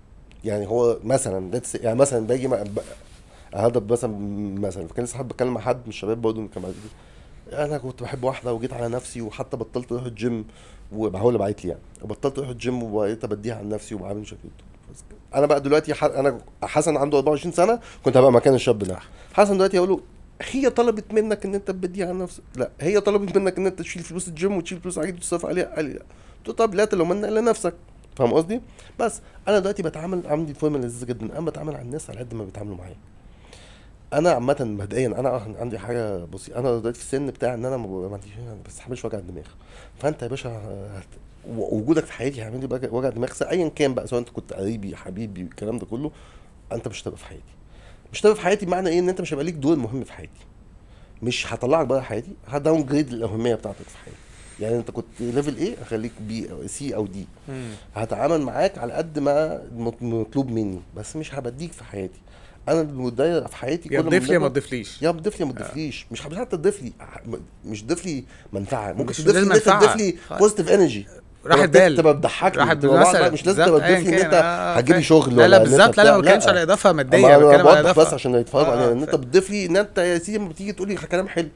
يعني هو مثلا يعني مثلا باجي هدف مثلا مثلا فكان لسه حد بتكلم مع حد من الشباب برضه كان انا كنت بحب واحده وجيت على نفسي وحتى بطلت اروح الجيم وهو اللي بعت لي يعني بطلت اروح الجيم وبقيت بديها عن نفسي وبعمل شكل انا بقى دلوقتي ح... انا حسن عنده 24 سنه كنت هبقى مكان الشاب ده حسن دلوقتي هقول له هي طلبت منك ان انت تبديها عن نفسك لا هي طلبت منك ان انت تشيل فلوس الجيم وتشيل فلوس عادي تصرف عليها قال لي لا قلت له طب لا تلومن الا نفسك فاهم قصدي بس انا دلوقتي بتعامل عندي فورمه لذيذه جدا انا بتعامل على الناس على قد ما بيتعاملوا معايا انا عامه مبدئيا انا آه، عندي حاجه بصي انا دلوقتي في السن بتاع ان انا ما عنديش ما بستحملش وجع الدماغ فانت يا باشا هت... وجودك في حياتي هيعمل لي وجع دماغ ايا كان بقى سواء انت كنت قريبي حبيبي الكلام ده كله انت مش هتبقى في حياتي مش هتبقى في حياتي بمعنى ايه ان انت مش هيبقى ليك دور مهم في حياتي مش هطلعك بره حياتي هداون جريد الاهميه بتاعتك في حياتي يعني انت كنت ليفل ايه هخليك بي سي او دي هتعامل معاك على قد ما مطلوب مني بس مش هبديك في حياتي انا المدير في حياتي يا تضيف لي ما تضيفليش يا تضيف لي ما آه. تضيفليش آه. مش حتى تضيف لي مش تضيف لي منفعه ممكن تضيف لي تضيف لي بوزيتيف انرجي راح بال تبقى بتضحكني راحت بال مش لازم تبقى تضيف لي ان انت آه، هتجيب لي شغل لا لا بالظبط لا انا ما بتكلمش على اضافه ماديه انا بتكلم على اضافه بس عشان يتفرجوا آه، ان انت بتضيف لي ان انت يا سيدي لما بتيجي تقول لي كلام حلو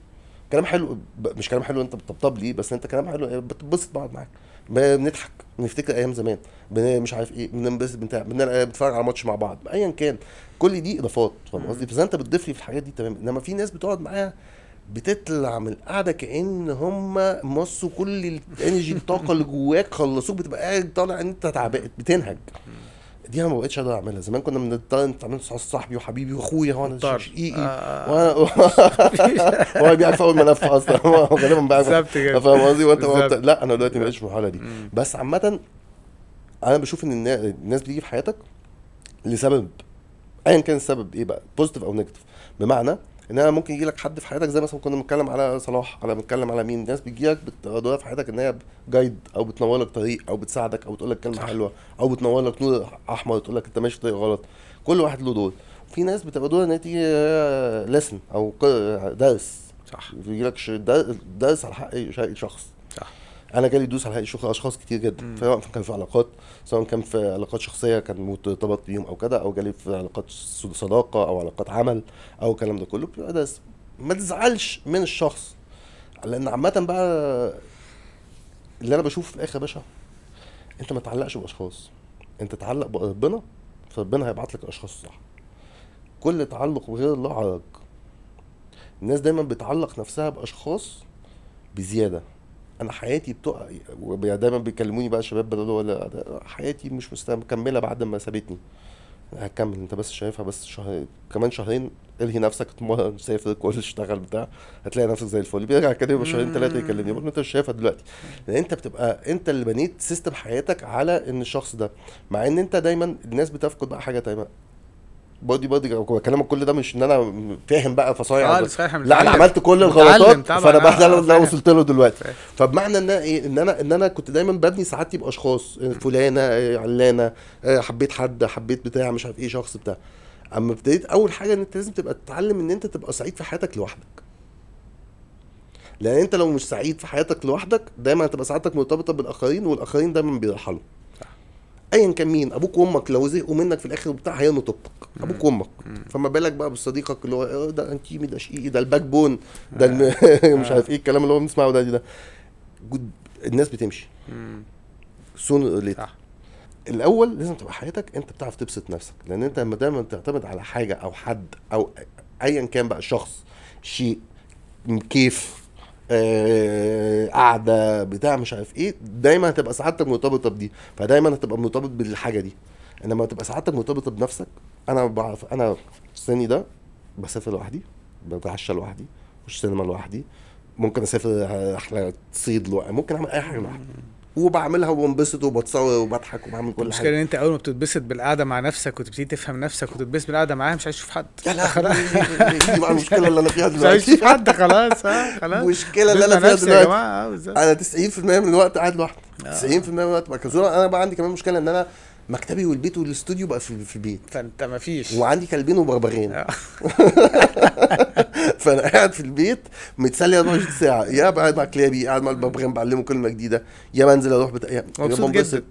كلام حلو مش كلام حلو انت بتطبطب لي بس انت كلام حلو بتبسط بعض معاك بنضحك بنفتكر ايام زمان مش عارف ايه بننبسط بتاع بنتفرج على ماتش مع بعض ايا كان كل دي اضافات فاهم قصدي فاذا انت بتضيف لي في الحاجات دي تمام انما في ناس بتقعد معايا بتطلع من القعده كان هم مصوا كل الانرجي الطاقه اللي جواك خلصوك بتبقى قاعد طالع انت تعبان بتنهج دي انا ما بقتش اقدر اعملها زمان كنا بنضطر نتعامل صاحبي وحبيبي واخويا هو انا شقيقي وانا آه. هو بيعرف اول ملف اصلا هو غالبا بيعرف فاهم قصدي وانت لا انا دلوقتي ما بقتش في المرحله دي بس عامه انا بشوف ان الناس بتيجي في حياتك لسبب ايا كان السبب ايه بقى بوزيتيف او نيجاتيف بمعنى ان انا ممكن يجي لك حد في حياتك زي مثلا كنا بنتكلم على صلاح على بنتكلم على مين ناس بتجي لك بتقضيها في حياتك ان هي جايد او بتنور لك طريق او بتساعدك او بتقول لك كلمه حلوه او بتنور لك نور احمر تقول لك انت ماشي طريق غلط كل واحد له دور في ناس بتبقى دورها ان هي تيجي لسن او درس صح بيجي لك درس على حق شخص انا جالي دوس على حقيقي اشخاص كتير جدا سواء كان في علاقات سواء كان في علاقات شخصيه كان مرتبط بيهم او كده او جالي في علاقات صداقه او علاقات عمل او الكلام ده كله ده ما تزعلش من الشخص لان عامه بقى اللي انا بشوفه في الاخر يا باشا انت ما تعلقش باشخاص انت تعلق بربنا فربنا هيبعت لك الاشخاص الصح كل تعلق بغير الله عرج الناس دايما بتعلق نفسها باشخاص بزياده انا حياتي بتقع دايما بيكلموني بقى شباب بدل ولا حياتي مش مكمله بعد ما سابتني هكمل انت بس شايفها بس شهر كمان شهرين الهي نفسك سافر كل اشتغل بتاع هتلاقي نفسك زي الفل بيرجع كده يبقى شهرين ثلاثه يكلمني يقول انت مش شايفها دلوقتي لان انت بتبقى انت اللي بنيت سيستم حياتك على ان الشخص ده مع ان انت دايما الناس بتفقد بقى حاجه دايما بودي بودي كلامك كل ده مش ان انا فاهم بقى فصايع لا انا عملت كل الغلطات فانا بقى آه، انا وصلت له دلوقتي فبمعنى ان ايه ان انا ان انا كنت دايما ببني سعادتي باشخاص آه، فلانه آه، علانه حبيت حد حبيت بتاع مش عارف ايه شخص بتاع اما ابتديت اول حاجه ان انت لازم تبقى تتعلم ان انت تبقى سعيد في حياتك لوحدك لان انت لو مش سعيد في حياتك لوحدك دايما هتبقى سعادتك مرتبطه بالاخرين والاخرين دايما بيرحلوا ايا كان مين ابوك وامك لو زهقوا منك في الاخر بتاع هينوا ابوك وامك فما بالك بقى بصديقك اللي هو آه، ده انتيمي ده شقيقي ده الباك بون ده الم... آه. مش آه. عارف ايه الكلام اللي هو بنسمعه ده ده جد الناس بتمشي سون ليتر الاول لازم تبقى حياتك انت بتعرف تبسط نفسك لان انت لما دايما تعتمد على حاجه او حد او ايا كان بقى شخص شيء كيف آه، قاعده بتاع مش عارف ايه دايما هتبقى سعادتك مرتبطه بدي فدايما هتبقى مرتبط بالحاجه دي انما تبقى سعادتك مرتبطه بنفسك انا بعرف انا في سني ده بسافر لوحدي بتعشى لوحدي مش سينما لوحدي ممكن اسافر رحله صيد لوحدي ممكن اعمل اي حاجه لوحدي وبعملها وبنبسط وبتصور وبضحك وبعمل كل حاجه المشكله ان انت اول ما بتتبسط بالقعده مع نفسك وتبتدي تفهم نفسك وتتبسط بالقعده معاها مش عايز تشوف حد يا خلاص دي بقى المشكله اللي انا فيها دلوقتي مش عايز تشوف حد خلاص ها خلاص المشكله اللي انا فيها دلوقتي آه، انا 90% من الوقت قاعد لوحدي 90% آه. من الوقت مكسوره انا بقى عندي كمان مشكله ان انا مكتبي والبيت والاستوديو بقى في, البيت فانت ما فيش وعندي كلبين وبربرين آه. فانا قاعد في البيت متسلي 24 ساعه يا قاعد مع كلابي قاعد مع الببغان بعلمه كلمه جديده يا بنزل اروح بتا... يا مبسوط جدا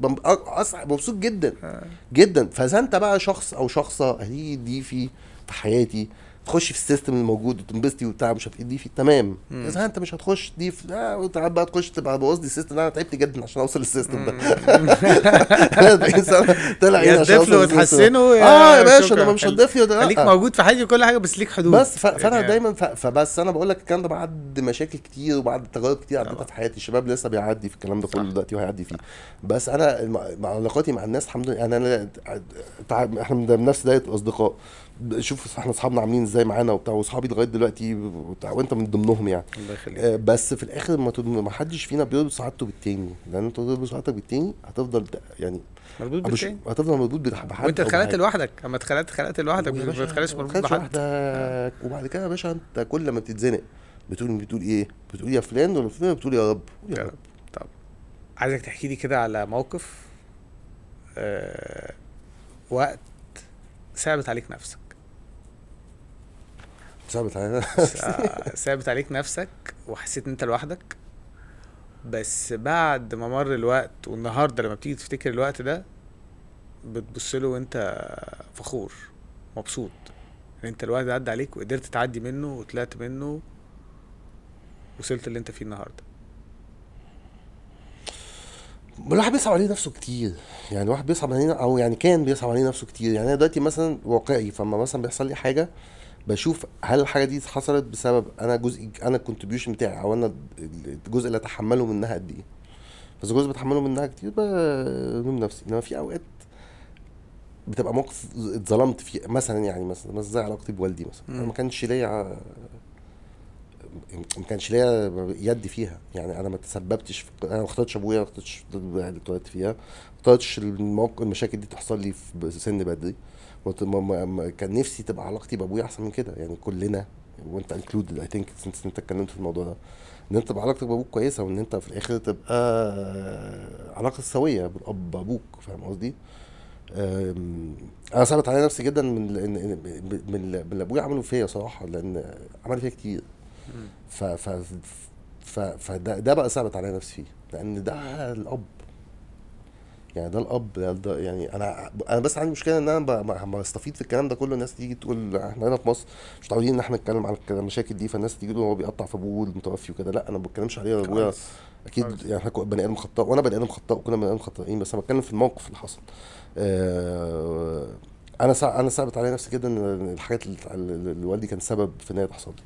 اصح مبسوط جدا آه. جدا فاذا انت بقى شخص او شخصه هي دي في حياتي تخش في السيستم الموجود وتنبسطي وبتاع مش عارف ايه دي في تمام اذا انت مش هتخش دي في آه بقى تخش تبقى بوظ لي السيستم انا تعبت جدا عشان اوصل للسيستم ده طلع ايه عشان اوصل وتحسنه اه يا باشا انا مش هتضيف لي خليك آه. موجود في حياتي وكل حاجه بس ليك حدود بس فانا يعني. دايما فبس انا بقول لك الكلام ده بعد مشاكل كتير وبعد تجارب كتير عديتها في حياتي الشباب لسه بيعدي في الكلام ده كله دلوقتي وهيعدي فيه بس انا علاقاتي مع الناس الحمد لله يعني انا احنا بنفس دايره الاصدقاء شوف احنا اصحابنا عاملين ازاي معانا وبتاع واصحابي لغايه دلوقتي وبتاع وانت من ضمنهم يعني الله يخليك آه بس في الاخر ما, ما حدش فينا بيربط سعادته بالتاني لان انت تربط سعادتك بالتاني هتفضل يعني مربوط بالتاني هتفضل مربوط بحد وانت اتخلقت لوحدك اما اتخلقت اتخلقت لوحدك ما بتتخلقش مربوط بحد لوحدك وبعد كده يا باشا انت كل ما بتتزنق بتقول بتقول ايه؟ بتقول يا فلان ولا فلان بتقول يا رب يا رب طب عايزك تحكي لي كده على موقف آه وقت صعبت عليك نفسك ثابت علينا آه، ثابت عليك نفسك وحسيت ان انت لوحدك بس بعد ما مر الوقت والنهارده لما بتيجي تفتكر الوقت ده بتبص له وانت فخور مبسوط ان انت الوقت ده عدى عليك وقدرت تعدي منه وطلعت منه وصلت اللي انت فيه النهارده الواحد بيصعب عليه نفسه كتير يعني الواحد بيصعب عليه او يعني كان بيصعب عليه نفسه كتير يعني انا دلوقتي مثلا واقعي فما مثلا بيحصل لي حاجه بشوف هل الحاجه دي حصلت بسبب انا جزء انا الكونتريبيوشن بتاعي او انا الجزء اللي اتحمله منها قد ايه بس الجزء بتحمله منها كتير بلوم نفسي انما في اوقات بتبقى موقف اتظلمت فيه مثلا يعني مثلا مثلا زي علاقتي بوالدي مثلا انا ما كانش ليا ما كانش ليا يد فيها يعني انا ما تسببتش في... انا ما اخترتش ابويا ما اخترتش اللي اتولدت فيها ما اخترتش المشاكل دي تحصل لي في سن بدري كان نفسي تبقى علاقتي بابويا احسن من كده يعني كلنا وانت انكلودد اي ثينك انت اتكلمت في الموضوع ده ان انت تبقى علاقتك بابوك كويسه وان انت في الاخر تبقى آه، علاقه سويه بالاب بابوك فاهم قصدي؟ انا صعبت علي نفسي جدا من من من ابويا عمله فيا صراحه لان عمل فيا كتير ف ف ف فده ده بقى صعبت علي نفسي فيه لان ده الاب يعني ده الاب ده, ده يعني انا انا بس عندي مشكله ان انا بستفيد في الكلام ده كله الناس تيجي تقول احنا هنا في مصر مش متعودين ان احنا نتكلم على المشاكل دي فالناس تيجي تقول هو بيقطع في ابوه المتوفي وكده لا انا ما بتكلمش عليه ابويا اكيد يعني احنا بني ادم خطاء وانا بني ادم خطاء وكنا بني ادم خطائين بس انا بتكلم في الموقف اللي حصل آه، انا انا صعبت علي نفسي جدا الحاجات اللي والدي كان سبب في ان هي تحصل لي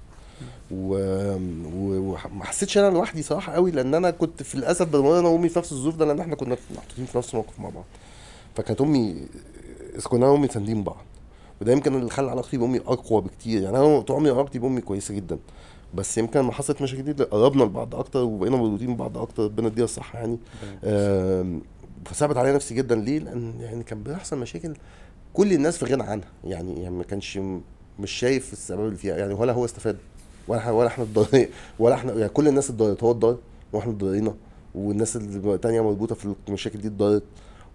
وما حسيتش انا لوحدي صراحه قوي لان انا كنت في للاسف انا وامي في نفس الظروف ده لان احنا كنا محطوطين في نفس الموقف مع بعض فكانت امي كنا انا وامي ساندين بعض وده يمكن اللي خلى علاقتي بامي اقوى بكتير يعني انا طول عمري علاقتي بامي كويسه جدا بس يمكن لما حصلت مشاكل دي قربنا لبعض اكتر وبقينا مربوطين ببعض اكتر ربنا يديها الصحه يعني فثبت عليا نفسي جدا ليه؟ لان يعني كان بيحصل مشاكل كل الناس في غنى عنها يعني يعني ما كانش مش شايف السبب اللي فيها يعني ولا هو استفاد ولا احنا ولا احنا اتضايق ولا احنا يعني كل الناس اتضايقت هو اتضايق واحنا اتضايقنا والناس التانية مربوطه في المشاكل دي اتضايقت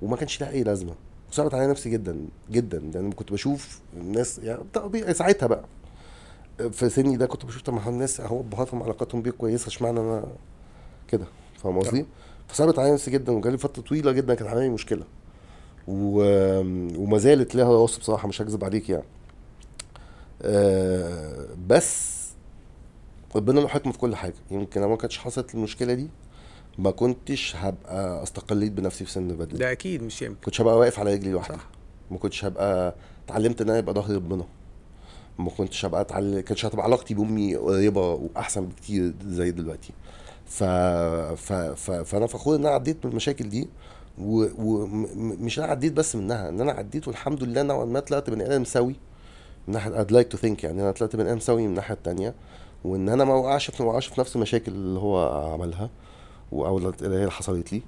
وما كانش لها اي لازمه وصعبت عليا نفسي جدا جدا يعني كنت بشوف الناس يعني طبيعي ساعتها بقى في سني ده كنت بشوف طب ما الناس اهو ابهاتهم علاقاتهم بيه كويسه اشمعنى انا كده فاهم قصدي؟ نعم. فصعبت عليا نفسي جدا وجالي فتره طويله جدا كانت عامله مشكله و... وما زالت لها وصف بصراحه مش هكذب عليك يعني أه بس ربنا له حكم في كل حاجه يمكن لو ما كانتش حصلت المشكله دي ما كنتش هبقى استقليت بنفسي في سن بدري ده اكيد مش يمكن كنتش هبقى واقف على رجلي لوحدي ما كنتش هبقى اتعلمت ان انا يبقى ظهري ربنا ما كنتش هبقى اتعلم كانتش هتبقى علاقتي بامي قريبه واحسن بكتير زي دلوقتي ف... ف... ف... فانا فخور ان انا عديت من المشاكل دي ومش و... انا عديت بس منها ان انا عديت والحمد لله نوعا ما طلعت بني ادم سوي من ناحيه I'd like to think يعني انا طلعت بني ادم سوي من الناحيه الثانيه وان انا ما وقعش ما وقعش في نفس المشاكل اللي هو عملها او اللي هي حصلت لي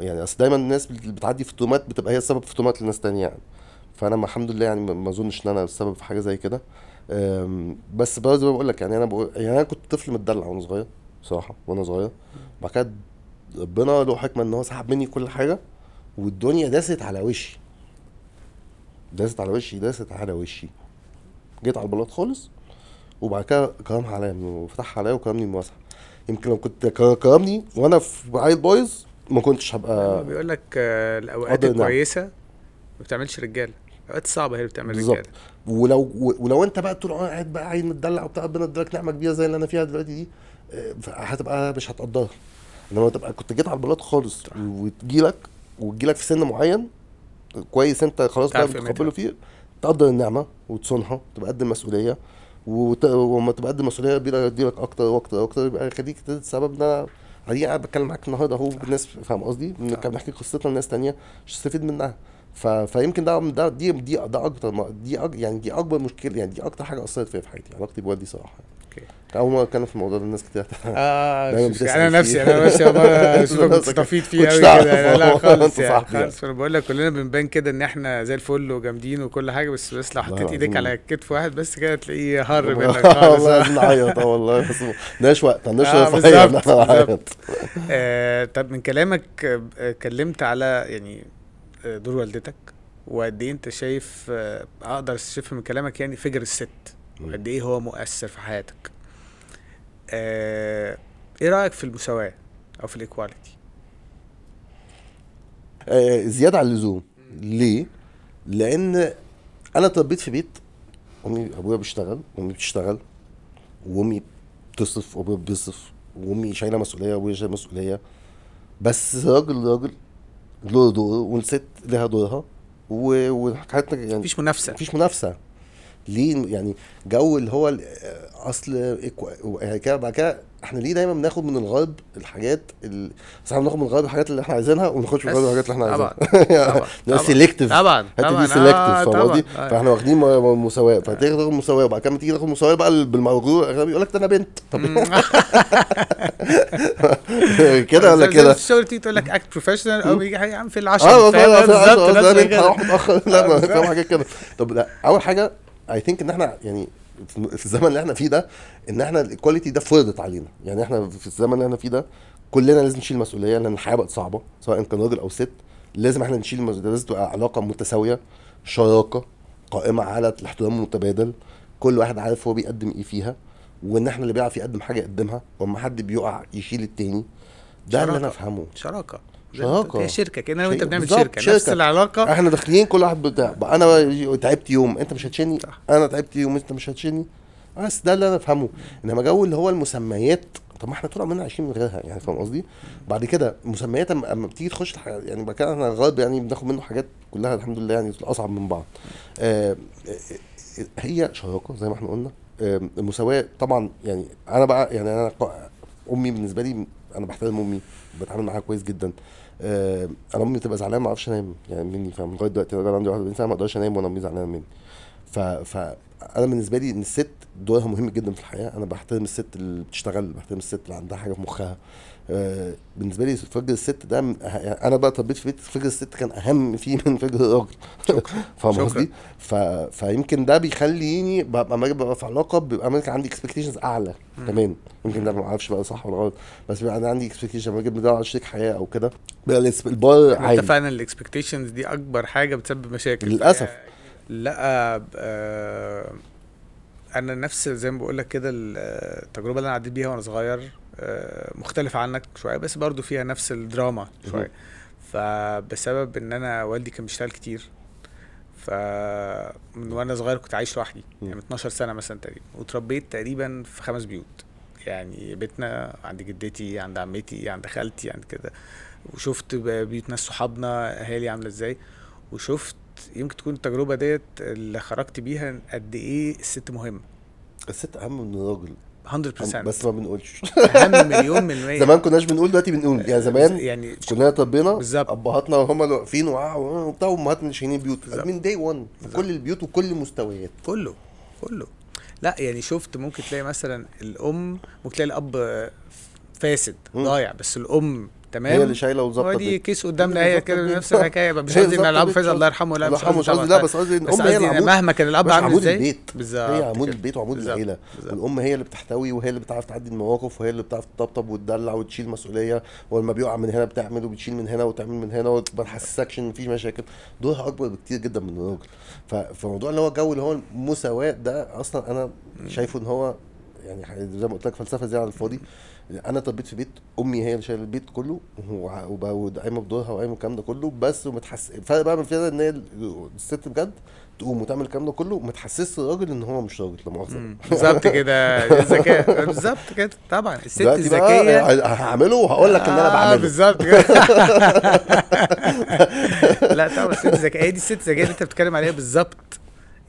يعني اصل دايما الناس بتعدي في التومات بتبقى هي السبب في تومات لناس تانية يعني فانا الحمد لله يعني ما اظنش ان انا السبب في حاجه زي كده بس برضه بقول لك يعني انا بقول يعني انا كنت طفل متدلع وانا صغير بصراحه وانا صغير بعد كده ربنا له حكمه ان هو سحب مني كل حاجه والدنيا داست على وشي داست على وشي داست على وشي جيت على البلاط خالص وبعد كده كرمها عليا وفتحها يعني عليا وكرمني بمواسحه يمكن لو كنت كرمني وانا في عيل بايظ ما كنتش هبقى بيقول لك آه، الاوقات الكويسه ما بتعملش رجاله الاوقات الصعبه هي اللي بتعمل رجاله ولو ولو انت بقى طول عمرك قاعد بقى عين متدلع وبتاع ربنا ادالك نعمه كبيره زي اللي انا فيها دلوقتي دي آه، هتبقى مش هتقدرها انما تبقى كنت جيت على البلاط خالص وتجي لك وتجي لك في سن معين كويس انت خلاص بقى بتقبله فيه تقدر النعمه وتصونها تبقى قد المسؤوليه ولما تبقى قد المسؤوليه كبيره يديلك اكتر واكتر واكتر يبقى يعني يخليك السبب ان انا حقيقه يعني بتكلم معاك النهارده اهو بالناس فاهم قصدي؟ بنحكي قصتنا لناس مش تستفيد منها ف... فيمكن ده ده دي دي ده اكتر دي أج... يعني دي اكبر مشكله يعني دي اكتر حاجه اثرت فيا في حياتي علاقتي بوالدي صراحه يعني. اول مره اتكلم في الموضوع ده الناس كتير اه انا نفسي انا نفسي والله صوتك مستفيد فيه قوي كده لا خالص يعني خالص انا بقول لك كلنا بنبان كده ان احنا زي الفل وجامدين وكل حاجه بس بس لو حطيت ايديك على كتف واحد بس كده تلاقيه هر منك خالص والله لازم نعيط اه والله بس ما عندناش وقت ما عندناش آه، وقت ان احنا نعيط آه، طب من كلامك آه، اتكلمت على يعني دور والدتك وقد ايه انت شايف اقدر استشف من كلامك يعني فجر الست قد ايه هو مؤثر في حياتك آه، ايه رايك في المساواه او في الايكواليتي آه، زياده عن اللزوم ليه لان انا اتربيت في بيت امي ابويا بيشتغل وامي بتشتغل وامي بتصرف وابويا بيصرف وامي شايله مسؤوليه وابويا شايل مسؤوليه بس راجل راجل له دوره والست لها دورها وحياتنا يعني مفيش منافسه مفيش منافسه ليه يعني جو اللي هو اصل يعني كده بعد كده احنا ليه دايما بناخد من الغرب الحاجات اللي بس احنا بناخد من الغرب الحاجات اللي احنا عايزينها وما بناخدش من الغرب الحاجات اللي احنا عايزينها طبعا سيلكتيف طبعا طبعا سيلكتيف فاهم قصدي؟ فاحنا واخدين مساواه فتيجي تاخد مساواه وبعد كده تيجي تاخد مساواه بقى بالموضوع اغلب يقول لك ده انا بنت طب كده ولا كده؟ في الشغل تيجي تقول لك اكت بروفيشنال او يجي حاجه في العشرة اه بالظبط اروح متاخر لا فاهم حاجه كده طب لا اول حاجه اي ثينك ان احنا يعني في الزمن اللي احنا فيه ده ان احنا الايكواليتي ده فرضت علينا يعني احنا في الزمن اللي احنا فيه ده كلنا لازم نشيل مسؤوليه لان الحياه بقت صعبه سواء كان راجل او ست لازم احنا نشيل مسؤوليه لازم تبقى علاقه متساويه شراكه قائمه على الاحترام المتبادل كل واحد عارف هو بيقدم ايه فيها وان احنا اللي بيعرف يقدم حاجه يقدمها واما حد بيقع يشيل التاني ده شراكة. اللي انا افهمه شراكه شراكه هي شركه كان انا وانت بنعمل شركه, شركه نفس العلاقه احنا داخلين كل واحد بتاع انا تعبت يوم انت مش هتشيلني انا تعبت يوم انت مش هتشيلني بس ده اللي انا افهمه انما جو اللي هو المسميات طب ما احنا طول عمرنا عايشين من غيرها يعني فاهم قصدي؟ بعد كده مسميات اما بتيجي تخش يعني بعد كده احنا الغرب يعني بناخد منه حاجات كلها الحمد لله يعني اصعب من بعض. آه، آه، هي شراكه زي ما احنا قلنا آه، المساواه طبعا يعني انا بقى يعني انا امي بالنسبه لي انا بحترم امي بتعامل معاها كويس جدا آه، انا امي بتبقى زعلانه ما اعرفش انام يعني مني فاهم لغايه دلوقتي انا عندي 41 سنه ما اقدرش انام وانا امي زعلانه مني ف ف انا بالنسبه لي ان الست دورها مهم جدا في الحياه انا بحترم الست اللي بتشتغل بحترم الست اللي عندها حاجه في مخها آه، بالنسبه لي فجر الست ده أه- يعني انا بقى طبيت في بيت فجر الست كان اهم فيه من فجر الراجل فاهم قصدي؟ فيمكن ده بيخليني ببقى ببقى في علاقه بيبقى عندي اكسبكتيشنز اعلى كمان يمكن ده ما اعرفش بقى صح ولا غلط بس بيبقى انا عندي اكسبكتيشن لما اجي على شريك حياه او كده بيبقى البار عالي اتفقنا فعلا الاكسبكتيشنز دي اكبر حاجه بتسبب مشاكل للاسف لا آه، انا نفس زي ما بقول لك كده التجربه اللي انا عديت بيها وانا صغير آه، مختلفه عنك شويه بس برضو فيها نفس الدراما شويه فبسبب ان انا والدي كان بيشتغل كتير فمن وانا صغير كنت عايش لوحدي يعني 12 سنه مثلا تقريبا واتربيت تقريبا في خمس بيوت يعني بيتنا عند جدتي عند عمتي عند خالتي عند كده وشفت بيوت ناس صحابنا اهالي عامله ازاي وشفت يمكن تكون التجربه ديت اللي خرجت بيها قد ايه الست مهمه الست اهم من الراجل 100% بس ما بنقولش اهم مليون من المية زمان كناش بنقول دلوقتي بنقول يعني زمان يعني كنا طبينا بالظبط ابهاتنا وهم اللي واقفين وبتاع وامهاتنا شايلين بيوت من داي 1 في كل البيوت وكل المستويات كله كله لا يعني شفت ممكن تلاقي مثلا الام ممكن تلاقي الاب فاسد ضايع بس الام تمام هي اللي شايله وظبطت ودي كيس قدامنا هي كده نفس الحكايه مش قصدي ان الاب فيصل الله يرحمه لا مش قصدي لا بس قصدي ان الام هي العمود مهما كان الاب عامل ازاي بالظبط هي عمود البيت وعمود العيله الام هي اللي بتحتوي وهي اللي بتعرف تعدي المواقف وهي اللي بتعرف تطبطب وتدلع وتشيل مسؤوليه ولما بيقع من هنا بتعمل وبتشيل من هنا وتعمل من هنا وما تحسسكش ان في مشاكل دورها اكبر بكتير جدا من الراجل فموضوع اللي هو الجو اللي هو المساواه ده اصلا انا شايفه ان هو يعني زي ما قلت لك فلسفه زياده على الفاضي يعني انا طبيت في بيت امي هي اللي شايله البيت كله وقايمه بدورها وقايمه الكلام ده كله بس ومتحس الفرق بقى من فيها ان هي الست بجد تقوم وتعمل الكلام ده كله ومتحسسش تحسسش الراجل ان هو مش راجل لا مؤاخذه بالظبط كده الذكاء بالظبط كده طبعا الست الذكيه يعني هعمله وهقول لك ان انا آه، بعمله بالظبط كده لا طبعا الست الذكيه هي دي الست الذكيه اللي انت بتتكلم عليها بالظبط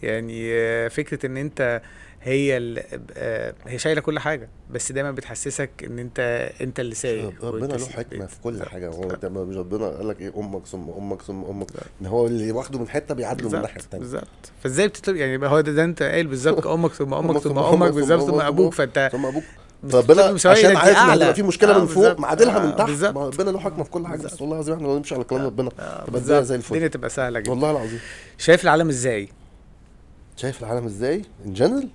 يعني آه، فكره ان انت هي آه، هي شايله كل حاجه بس دايما بتحسسك ان انت انت اللي سايق ربنا له حكمه في كل حاجه هو مش ربنا قال لك ايه امك ثم امك ثم امك ان هو اللي واخده من حته بيعدله من الناحيه الثانيه بالظبط فازاي بتطلب يعني هو ده, ده انت قايل بالظبط امك ثم امك ثم امك بالظبط ثم ابوك فانت ثم ابوك ربنا عشان عارف ان في مشكله من آه، فوق معادلها من تحت ربنا له حكمه في كل حاجه بس والله العظيم احنا لو نمشي على كلام آه، ربنا تبقى الدنيا زي الفل الدنيا تبقى سهله جدا والله العظيم شايف العالم ازاي؟ شايف العالم ازاي؟ ان جنرال؟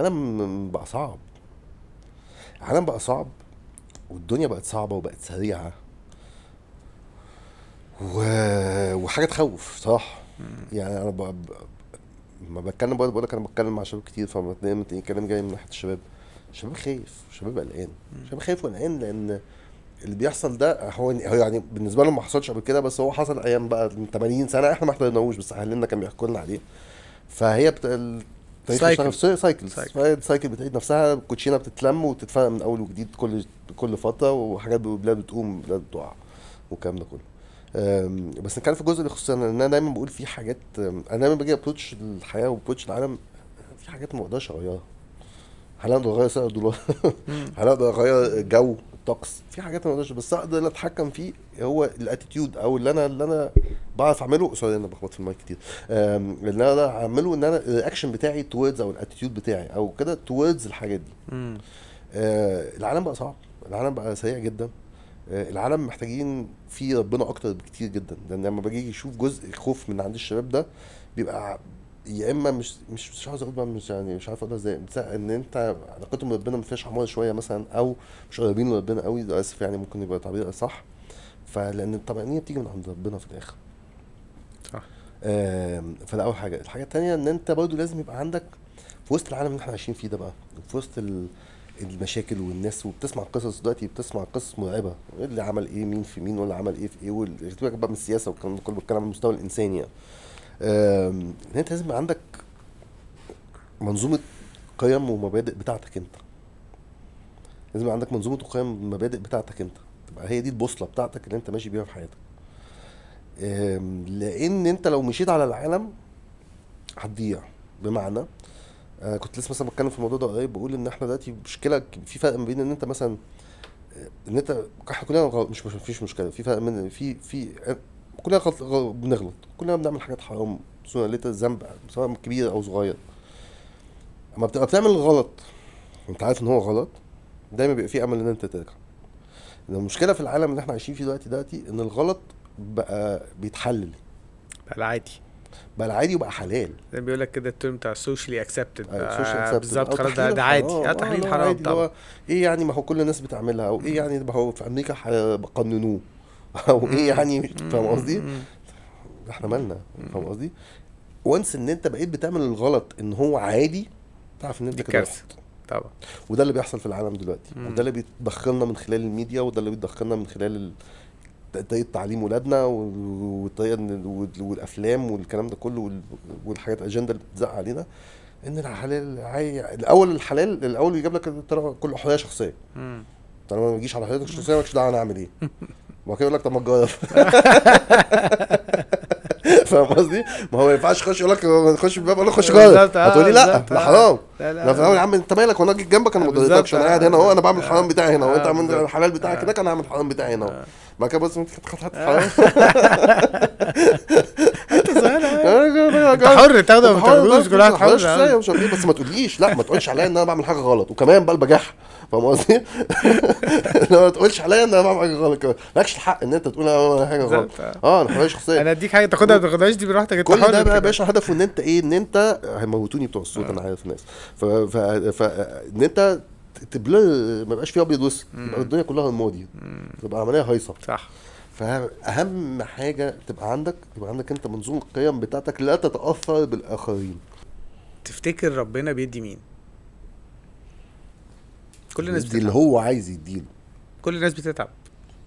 العالم بقى صعب العالم بقى صعب والدنيا بقت صعبة وبقت سريعة و... وحاجة تخوف صح يعني أنا بقى ب... ما بتكلم برضه بقول لك أنا بتكلم مع شباب كتير فما تلاقي كلام جاي من ناحية الشباب الشباب خايف الشباب قلقان الشباب خايف وقلقان لأن اللي بيحصل ده هو يعني بالنسبه لهم ما حصلش قبل كده بس هو حصل ايام بقى من 80 سنه احنا ما حضرناهوش بس اهلنا كان بيحكوا لنا عليه فهي بت... سايكل. نفسه سايكل سايكل بتعيد نفسها الكوتشينه بتتلم وتتفرق من اول وجديد كل كل فتره وحاجات بلاد بتقوم بلاد بتقع والكلام ده كله بس نتكلم في الجزء اللي خصوصا انا دايما بقول في حاجات انا دايما باجي ابروتش الحياه وابروتش العالم في حاجات ما اقدرش اغيرها هل اقدر اغير سعر الدولار؟ هل اقدر اغير الجو الطقس في حاجات ما اقدرش بس اقدر اتحكم فيه هو الاتيتيود او اللي انا اللي انا بعرف اعمله سوري انا بخبط في المايك كتير اللي انا اعمله ان انا الاكشن بتاعي توردز او الاتيتيود بتاعي او كده توردز الحاجات دي آه العالم بقى صعب العالم بقى سريع جدا آه العالم محتاجين فيه ربنا اكتر بكتير جدا لان لما باجي اشوف جزء خوف من عند الشباب ده بيبقى يا اما مش مش مش عاوز اقول بقى مش يعني مش عارف اقولها ازاي بتاع ان انت علاقتهم بربنا ما فيهاش حمار شويه مثلا او مش قريبين من ربنا قوي ده اسف يعني ممكن يبقى تعبير صح فلان الطمأنينة بتيجي من عند ربنا في الاخر صح فده اول حاجه الحاجه الثانيه ان انت برضو لازم يبقى عندك في وسط العالم اللي احنا عايشين فيه ده بقى في وسط المشاكل والناس وبتسمع قصص دلوقتي بتسمع قصص مرعبه اللي عمل ايه مين في مين ولا عمل ايه في ايه والارتباك بقى من السياسه والكلام ده كله بتكلم على المستوى الانساني يعني ان يعني انت لازم عندك منظومه قيم ومبادئ بتاعتك انت لازم عندك منظومه وقيم ومبادئ بتاعتك انت تبقى هي دي البوصله بتاعتك اللي انت ماشي بيها في حياتك لان انت لو مشيت على العالم هتضيع بمعنى انا آه، كنت لسه مثلا بتكلم في الموضوع ده قريب بقول ان احنا دلوقتي مشكله في فرق ما بين ان انت مثلا آه، ان انت احنا كلنا مش مفيش مشكله في فرق من في في كلنا غلط بنغلط كلنا بنعمل حاجات حرام ليت ذنب سواء كبير او صغير اما بتبقى بتعمل غلط وانت عارف ان هو غلط دايما بيبقى في امل ان انت ترجع المشكله في العالم اللي احنا عايشين فيه دلوقتي دلوقتي ان الغلط بقى بيتحلل بقى العادي بقى العادي وبقى حلال زي بيقول لك كده الترم بتاع سوشيالي اكسبتد أيوة، آه، بالظبط خلاص ده, ده عادي آه،, اه تحليل حرام طبعا ايه يعني ما هو كل الناس بتعملها او ايه يعني ما هو في امريكا بقننوه او ايه يعني فاهم قصدي؟ احنا مالنا فاهم قصدي؟ وانس ان انت بقيت بتعمل الغلط ان هو عادي تعرف ان انت كده طبعا وده اللي بيحصل في العالم دلوقتي مم. وده اللي بيتدخلنا من خلال الميديا وده اللي بيتدخلنا من خلال طريقه تعليم ولادنا والافلام والكلام ده كله والحاجات الاجنده اللي بتزق علينا ان الحلال عاي... الاول الحلال الاول يجيب لك كل حريه شخصيه طالما ما بيجيش على حريتك الشخصيه مالكش دعوه انا اعمل ايه ما كده يقول لك طب ما تجرب فاهم قصدي؟ ما هو ما ينفعش يخش يقول لك خش الباب اقول لك خش جرب آه، هتقول لي لا ده آه. حرام لا لا في الاول يا عم انت مالك وانا جيت جنبك انا ما انا قاعد هنا اهو انا بعمل آه. الحرام بتاعي هنا وانت عامل الحلال بتاعك هناك انا هعمل الحرام بتاعي هنا بعد كده بس خطحت آه. يعني. أيوة، أيوة، أيوة، انت زهقان حر تاخده ما تاخدوش كل واحد حر مش بس ما تقوليش لا ما تقولش عليا ان انا بعمل حاجه غلط وكمان بقى البجاح فاهم قصدي؟ ما تقولش عليا ان انا بعمل حاجه غلط كمان مالكش الحق ان انت تقول انا بعمل حاجه غلط اه انا حريه شخصيه انا اديك حاجه تاخدها ما تاخدهاش دي براحتك كل ده بقى يا باشا هدفه ان انت ايه ان انت هيموتوني بتوع الصوت انا عارف الناس فان انت تبلر ما يبقاش فيه ابيض واسود يبقى الدنيا كلها رمادي تبقى عمليه هايصه صح فاهم حاجه تبقى عندك تبقى عندك انت منظومه القيم بتاعتك لا تتاثر بالاخرين تفتكر ربنا بيدي مين كل الناس بتدي اللي هو عايز يديله كل الناس بتتعب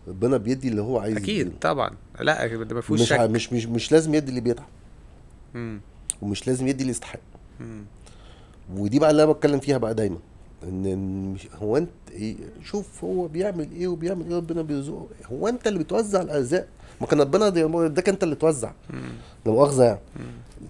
ربنا بيدي اللي هو عايز اكيد يديله. طبعا لا ده ما فيهوش مش, شك. مش مش مش لازم يدي اللي بيتعب امم ومش لازم يدي اللي يستحق ودي بقى اللي انا بتكلم فيها بقى دايما ان هو انت إيه؟ شوف هو بيعمل ايه وبيعمل ايه ربنا بيرزقه هو انت اللي بتوزع الارزاق ما كان ربنا اداك انت اللي توزع لو مؤاخذه يعني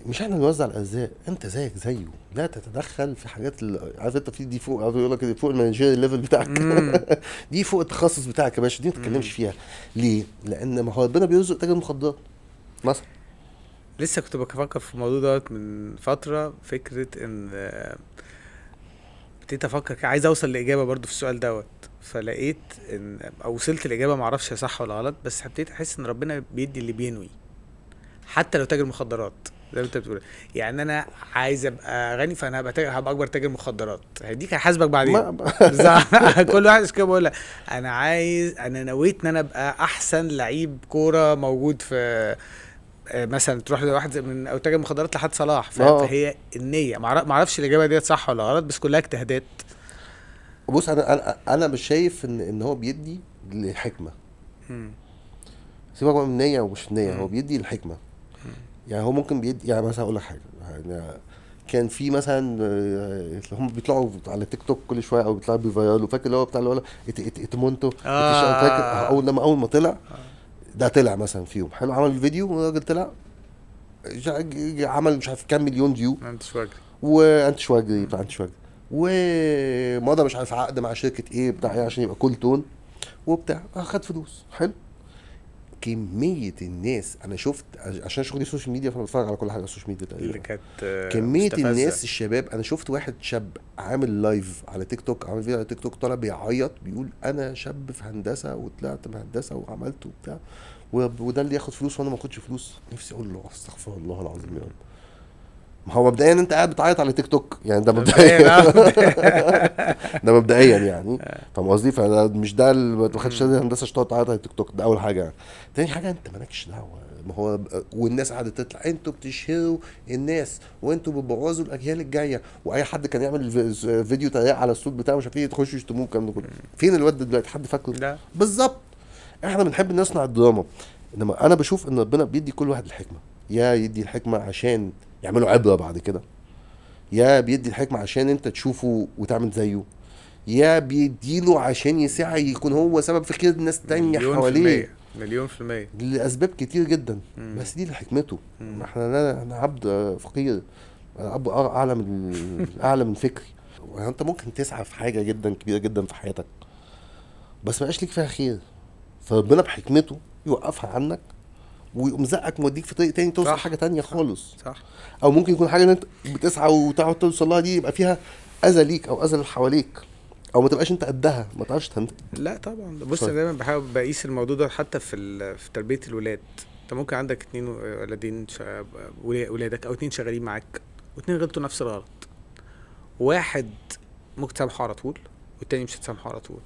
مش احنا اللي نوزع الارزاق انت زيك زيه لا تتدخل في حاجات اللي عارف انت في دي فوق يقول لك دي إيه؟ فوق المانجير الليفل بتاعك دي فوق التخصص بتاعك يا باشا دي ما تتكلمش فيها ليه؟ لان ما هو ربنا بيرزق تاجر المخدرات مثلا لسه كنت بفكر في الموضوع دوت من فتره فكره ان ابتديت افكر عايز اوصل لاجابه برضو في السؤال دوت فلقيت ان او وصلت الاجابه ما اعرفش صح ولا غلط بس ابتديت احس ان ربنا بيدي اللي بينوي حتى لو تاجر مخدرات زي ما انت بتقول يعني انا عايز ابقى غني فانا هبقى تاجر هبقى اكبر تاجر مخدرات هديك يعني هحاسبك بعدين كل واحد كده بقول انا عايز انا نويت ان انا ابقى احسن لعيب كوره موجود في آه، مثلا تروح لواحد من تاجر مخدرات لحد صلاح فهي آه. النيه ما اعرفش الاجابه ديت صح ولا غلط بس كلها اجتهادات بص انا انا انا مش شايف ان ان هو بيدي للحكمه سيبك بقى من نيه ومش نيه هو بيدي للحكمه يعني هو ممكن بيدي يعني مثلا اقول لك حاجه يعني كان في مثلا آه، هم بيطلعوا على تيك توك كل شويه او بيطلعوا بفيرال فاكر اللي هو بتاع اللي هو اتمونتو آه. اول لما اول ما طلع آه. ده طلع مثلا فيهم حلو عمل الفيديو والراجل طلع عمل مش عارف كام مليون فيو انت شواجري وانت شواجري بتاع انت شواجري ومضى مش عارف عقد مع شركه ايه بتاع ايه عشان يبقى كل تون وبتاع خد فلوس حلو كميه الناس انا شفت عشان شغلي سوشيال ميديا فانا بتفرج على كل حاجه على السوشيال ميديا تقريبا اللي كانت كميه مستفزة. الناس الشباب انا شفت واحد شاب عامل لايف على تيك توك عامل فيديو على تيك توك طالع بيعيط بيقول انا شاب في هندسه وطلعت من هندسه وعملت وبتاع وده اللي ياخد فلوس وانا ما اخدش فلوس نفسي اقول له استغفر الله العظيم يا رب ما هو مبدئيا انت قاعد بتعيط على تيك توك يعني ده مبدئيا آه. ده مبدئيا يعني فاهم قصدي فمش ده ما تاخدش هندسه عشان تعيط على تيك توك ده اول حاجه يعني. تاني حاجه انت مالكش دعوه ما هو والناس قعدت تطلع انتوا بتشهروا الناس وانتوا بتبوظوا الاجيال الجايه واي حد كان يعمل فيديو تريق على الصوت بتاعه مش عارف ايه يخشوا يشتموه الكلام ده كله فين الواد دلوقتي حد فاكره بالظبط احنا بنحب نصنع الدراما انما انا بشوف ان ربنا بيدي كل واحد الحكمه يا يدي الحكمه عشان يعملوا عبره بعد كده يا بيدي الحكمه عشان انت تشوفه وتعمل زيه يا بيديله عشان يسعى يكون هو سبب في خير الناس تانية حواليه مليون في المية لأسباب كتير جدا مم. بس دي لحكمته مم. احنا انا عبد فقير انا عبد اعلى من اعلى من فكري انت ممكن تسعى في حاجة جدا كبيرة جدا في حياتك بس ما ليك فيها خير فربنا بحكمته يوقفها عنك ويقوم زقك موديك في طريق تاني توصل صح. حاجه تانية خالص صح. او ممكن يكون حاجه انت بتسعى وتقعد توصل لها دي يبقى فيها اذى ليك او اذى اللي حواليك او ما تبقاش انت قدها ما تعرفش تهندل لا طبعا بص انا دايما بحاول بقيس الموضوع ده حتى في في تربيه الولاد انت ممكن عندك اثنين ولدين ولادك او اثنين شغالين معاك واثنين غلطوا نفس الغلط واحد ممكن تسامحه على طول والتاني مش هتسامحه على طول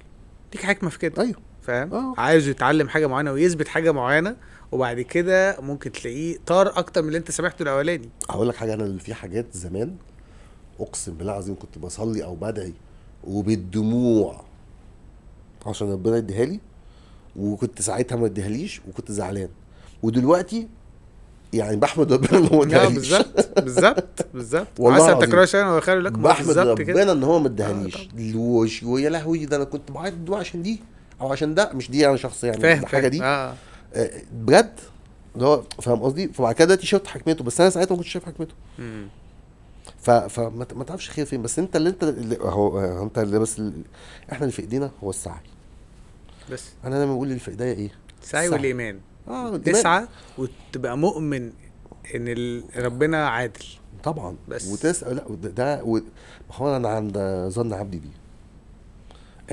ديك حكمه في كده ايوه فاهم آه. عايز يتعلم حاجه معينه ويثبت حاجه معينه وبعد كده ممكن تلاقيه طار اكتر من اللي انت سمعته الاولاني هقول لك حاجه انا في حاجات زمان اقسم بالله العظيم كنت بصلي او بدعي وبالدموع عشان ربنا يديها لي وكنت ساعتها ما اديهاليش وكنت زعلان ودلوقتي يعني بحمد ربنا ان هو اداهاليش بالظبط بالظبط بالظبط والله عسى تكرار شيئا وخير لكم بحمد ربنا ان هو ما آه ويا لهوي ده انا كنت بعيط عشان دي او عشان ده مش دي انا شخص يعني فاهم الحاجه دي آه. آه، بجد اللي هو فاهم قصدي فبعد كده دلوقتي شفت حكمته بس انا ساعتها ما كنتش شايف حكمته ف فما تعرفش خير فين بس انت اللي انت اللي هو آه، انت اللي بس اللي احنا اللي في ايدينا هو السعي بس انا دايما بقول اللي في ايديا ايه السعي والايمان اه تسعى وتبقى مؤمن ان ربنا عادل طبعا بس وتسأل لا ده هو انا عند ظن عبدي بيه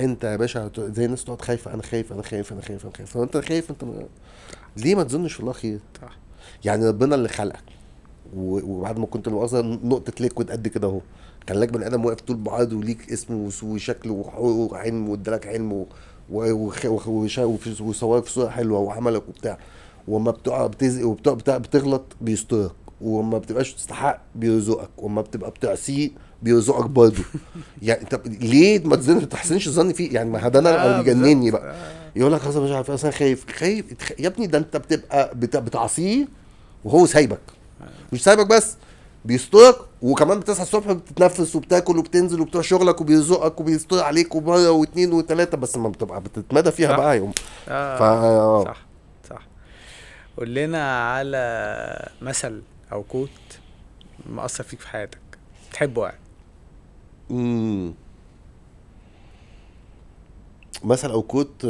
انت يا باشا زي الناس تقعد خايفه انا خايف انا خايف انا خايف انا خايف لو انت خايف انت ليه ما تظنش الله خير؟ صح يعني ربنا اللي خلقك وبعد ما كنت مؤاخذه نقطه ليكويد قد كده اهو كان لك بني ادم واقف طول بعرض وليك اسم وشكل وعلم وادالك علم وصورك في صوره حلوه وعملك وبتاع وما بتقع بتزق بتغلط بيسترك وما بتبقاش تستحق بيرزقك وما بتبقى بتعصيه بيرزقك برضه يعني طب ليه ما تحسنش الظن فيه يعني ما ده انا اللي بيجنني بقى آه. يقول لك مش عارف انا خايف خايف يا ابني ده انت بتبقى بتعصيه وهو سايبك آه. مش سايبك بس بيسترك وكمان بتصحى الصبح بتتنفس وبتاكل وبتنزل وبتروح شغلك وبيرزقك وبيستر عليك ومره واثنين وثلاثه بس ما بتبقى بتتمدى فيها صح. بقى يوم آه ف... صح صح قول لنا على مثل او كوت مأثر فيك في حياتك بتحبه يعني مثل او كوت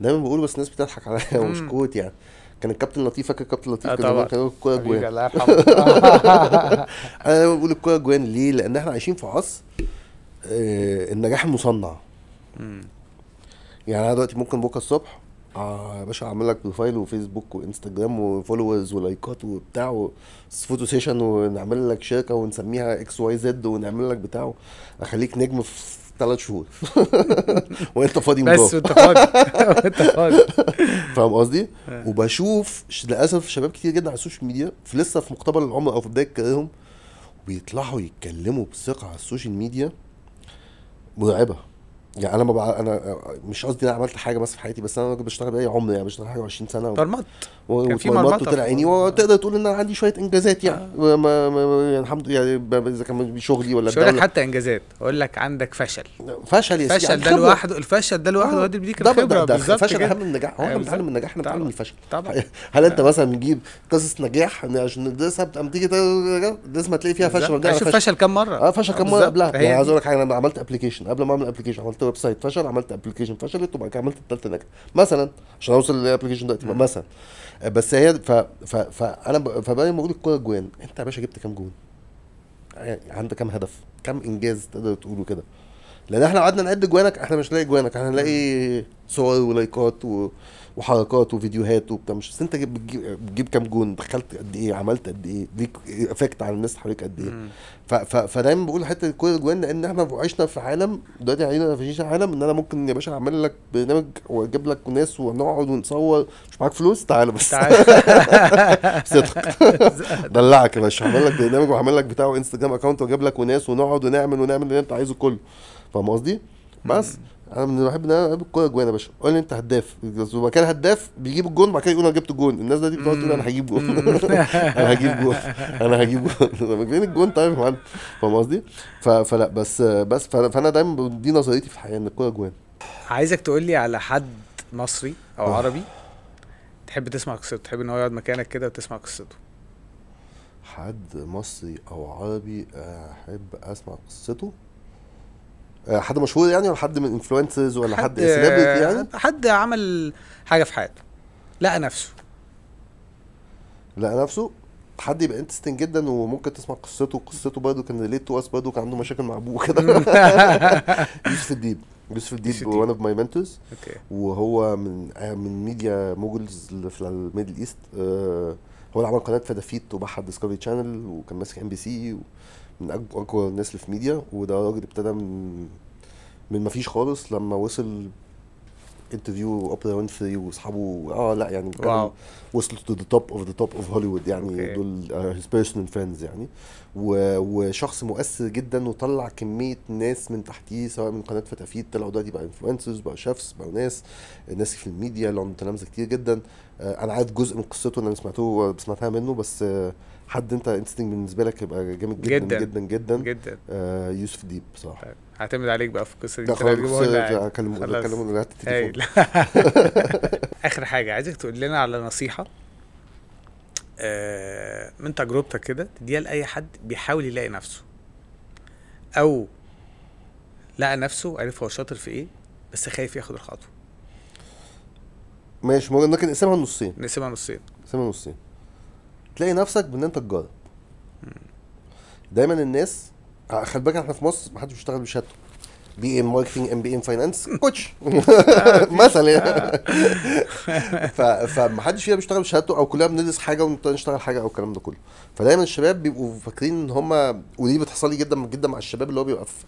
دايما بقول بس الناس بتضحك عليا مش كوت يعني كان الكابتن لطيف فاكر الكابتن لطيف آه، كان كان الكوره جوان الله يرحمه انا دايما بقول الكوره جوان ليه؟ لان احنا عايشين في عصر آه، النجاح المصنع يعني انا دلوقتي ممكن بكره الصبح اه يا باشا اعمل لك بروفايل وفيسبوك وانستجرام وفولورز ولايكات وبتاع فوتو سيشن ونعمل لك شركه ونسميها اكس واي زد ونعمل لك بتاع اخليك نجم في ثلاث شهور وانت فاضي بس وانت فاضي وانت فاضي فاهم قصدي؟ آه. وبشوف للاسف شباب كتير جدا على السوشيال ميديا في لسه في مقتبل العمر او في بدايه كاريرهم بيطلعوا يتكلموا بثقه على السوشيال ميديا مرعبه يعني انا ما بقى انا مش قصدي انا عملت حاجه بس في حياتي بس انا بشتغل باي عمري يعني بشتغل حاجه 20 سنه مرمطت و... كان في مرمطه وطلع عيني وتقدر تقول ان انا عندي شويه انجازات يعني آه. ما ما يعني الحمد لله يعني اذا كان بشغلي ولا مش لك حتى انجازات اقول لك عندك فشل فشل يا سيدي الفشل ده لوحده الفشل ده لوحده آه. ودي بيديك الخبره بالظبط الفشل اهم من النجاح هو احنا بنتعلم من النجاح احنا بنتعلم من الفشل طبعا هل انت مثلا بنجيب قصص نجاح عشان ندرسها بتقوم تيجي ما تلاقي فيها فشل اشوف فشل كام مره اه فشل كام مره قبلها يعني عايز اقول لك حاجه انا عملت ابلكيشن قبل ما اعمل ابلكيشن عملت ويب سايت فشل عملت ابلكيشن فشلت وبعد كده عملت الثالثه نجحت مثلا عشان اوصل للابلكيشن دلوقتي مثلا آه، بس هي ف ف فانا فبقى بقول الكوره جوان انت يا باشا جبت كام جون؟ يعني عندك كام هدف؟ كام انجاز تقدر تقوله كده؟ لان احنا قعدنا نعد جوانك احنا مش هنلاقي جوانك احنا هنلاقي صور ولايكات و... وحركات وفيديوهات وبتاع مش بس انت بتجيب, بتجيب كام جون دخلت قد ايه عملت قد ايه ليك افكت على الناس حواليك قد ايه فدايما بقول حته الكوره الجوان لان احنا عشنا في عالم دلوقتي علينا في عالم ان انا ممكن يا باشا اعمل لك برنامج واجيب لك ناس ونقعد ونصور مش معاك فلوس تعالى بس صدق دلعك يا باشا هعمل لك برنامج وهعمل لك بتاع انستجرام اكونت واجيب لك وناس ونقعد ونعمل ونعمل اللي انت عايزه كله فاهم قصدي؟ بس انا من بحب ان انا بحب الكوره اجوان يا باشا قول لي انت هداف لو كان هداف بيجيب الجون وبعد كده يقول انا جبت جون الناس دي بتقعد تقول انا هجيب جون انا هجيب جون انا هجيب جون فين الجون طيب يا معلم فاهم قصدي؟ فلا بس بس فانا دايما دي نظريتي في الحياه ان الكوره اجوان عايزك تقول لي على حد مصري او آه. عربي تحب تسمع قصته تحب ان هو يقعد مكانك كده وتسمع قصته حد مصري او عربي احب اسمع قصته آه، حد مشهور يعني ولا حد من انفلونسرز ولا حد, حد سيلبرتي يعني؟ حد عمل حاجه في حياته لقى نفسه لقى نفسه حد يبقى انترستنج جدا وممكن تسمع قصته قصته برضه كان ريليت تو اس برضه كان عنده مشاكل مع ابوه كده يوسف الديب يوسف الديب وان اوف ماي منتورز وهو من آه، من ميديا موجلز اللي في الميدل ايست آه، هو اللي عمل قناه فدافيت وباعها ديسكفري تشانل وكان ماسك ام بي سي من اقوى الناس اللي في ميديا وده راجل ابتدى من من ما فيش خالص لما وصل انترفيو اوبرا وينفري واصحابه اه لا يعني وصلت تو ذا توب اوف ذا توب اوف هوليوود يعني okay. دول هيز بيرسونال فانز يعني و... وشخص مؤثر جدا وطلع كميه ناس من تحتيه سواء من قناه فتافيت طلعوا دلوقتي بقى انفلونسرز بقى شيفس بقى ناس ناس في الميديا اللي عندهم تلامذه كتير جدا آه انا عارف جزء من قصته اللي انا سمعته سمعتها منه بس آه حد انت انستنج بالنسبه لك هيبقى جامد جدا جدا جدا جدا, جدا. آه يوسف ديب صح طيب، هعتمد عليك بقى في القصه دي خلاص اكلمه اكلمه اخر حاجه عايزك تقول لنا على نصيحه آه من تجربتك كده تديها لاي حد بيحاول يلاقي نفسه او لقى نفسه عرف هو شاطر في ايه بس خايف ياخد الخطوه ماشي ممكن نقسمها نصين نقسمها نصين نقسمها نصين هتلاقي نفسك بان انت تجرب دايما الناس آه، خلي بالك احنا في مصر ما حدش بيشتغل بشهادته بي ام إيه ماركتنج ام بي ام إيه فاينانس كوتش مثلا يعني. آه. فما حدش فينا بيشتغل بشهادته او كلنا بندرس حاجه ونشتغل حاجه او الكلام ده كله فدايما الشباب بيبقوا فاكرين ان هم ودي بتحصل لي جدا جدا مع الشباب اللي هو بيبقى في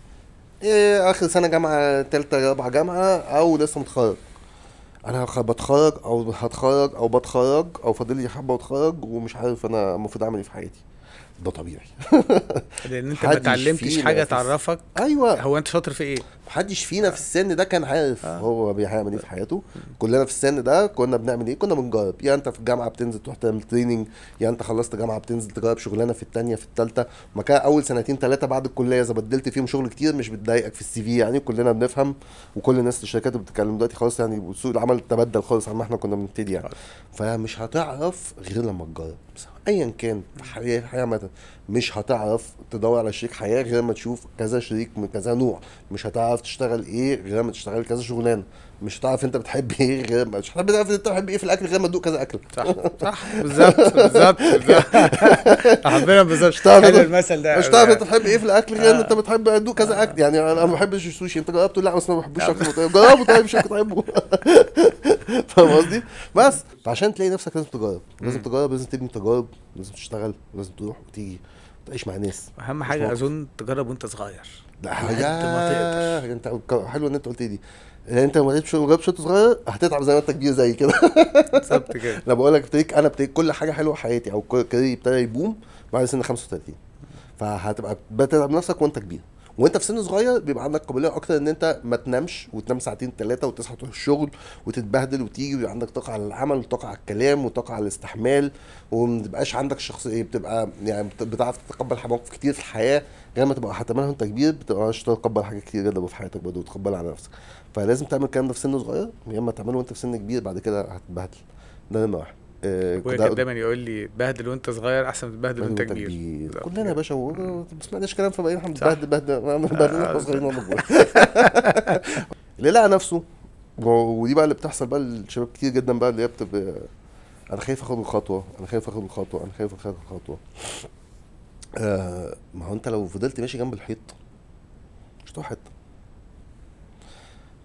إيه اخر سنه جامعه ثالثه رابعه جامعه او لسه متخرج انا بتخرج او هتخرج او بتخرج او فاضل لي حبه واتخرج ومش عارف انا المفروض اعمل ايه في حياتي ده طبيعي لان انت ما اتعلمتش حاجه تعرفك ايوه هو انت شاطر في ايه محدش فينا في السن ده كان عارف آه. هو بيعمل ايه في حياته كلنا في السن ده كنا بنعمل ايه كنا بنجرب يا انت في الجامعه بتنزل تروح تعمل تريننج يا انت خلصت جامعه بتنزل تجرب شغلانه في الثانيه في الثالثه ما كان اول سنتين ثلاثه بعد الكليه اذا بدلت فيهم شغل كتير مش بتضايقك في السي في يعني كلنا بنفهم وكل الناس الشركات بتتكلم دلوقتي خلاص يعني سوق العمل تبدل خالص عن ما احنا كنا بنبتدي يعني آه. فمش هتعرف غير لما تجرب ايا كان في الحياه عامه مش هتعرف تدور على شريك حياه غير ما تشوف كذا شريك من كذا نوع مش هتعرف تشتغل ايه غير ما تشتغل كذا شغلانه مش هتعرف انت بتحب ايه غير مش هتعرف انت بتحب ايه في الاكل غير ما تدوق كذا اكل صح صح بالظبط بالظبط حبينا بالظبط مش هتعرف المثل ده مش هتعرف انت بتحب ايه في الاكل غير ان انت آه. بتحب تدوق كذا اكل يعني انا ما بحبش السوشي انت جربته لا بس ما بحبوش اكل طيب جربه طيب مش هتحبه فاهم قصدي بس فعشان تلاقي نفسك لازم تجرب لازم تجرب لازم تبني تجارب لازم تشتغل لازم تروح وتيجي تعيش مع ناس اهم حاجه اظن تجرب وانت صغير لا حاجه انت حلو ان انت قلت دي لان انت لما تجيب جاب شوط صغير هتتعب زي ما انت كبير زي كده بالظبط كده انا بقول لك ابتديت انا ابتديت كل حاجه حلوه في حياتي او كاريري ابتدى يبوم بعد سن 35 فهتبقى بتتعب نفسك وانت كبير وانت في سن صغير بيبقى عندك قابليه اكتر ان انت ما تنامش وتنام ساعتين ثلاثه وتصحى تروح الشغل وتتبهدل وتيجي ويبقى عندك طاقه على العمل وطاقه على الكلام وطاقه على الاستحمال وما تبقاش عندك شخصيه بتبقى يعني بتعرف تتقبل مواقف كتير في الحياه غير ما تبقى هتعملها وانت كبير بتبقاش تتقبل حاجات كتير جدا في حياتك برضه وتتقبلها على نفسك فلازم تعمل الكلام ده في سن صغير يا اما تعمله وانت في سن كبير بعد كده هتتبهدل ده نمره واحد آه، ابويا كان دايما يقول لي بهدل وانت صغير احسن من تبهدل وانت كبير كلنا يا باشا ما سمعناش كلام فبقينا احنا بنتبهدل بهدل بهدل واحنا صغيرين اللي لقى نفسه ودي بقى اللي بتحصل بقى لشباب كتير جدا بقى اللي هي بتبقى انا خايف اخد الخطوه انا خايف اخد الخطوه انا خايف اخد الخطوه آه ما هو انت لو فضلت ماشي جنب الحيط مش هتروح حته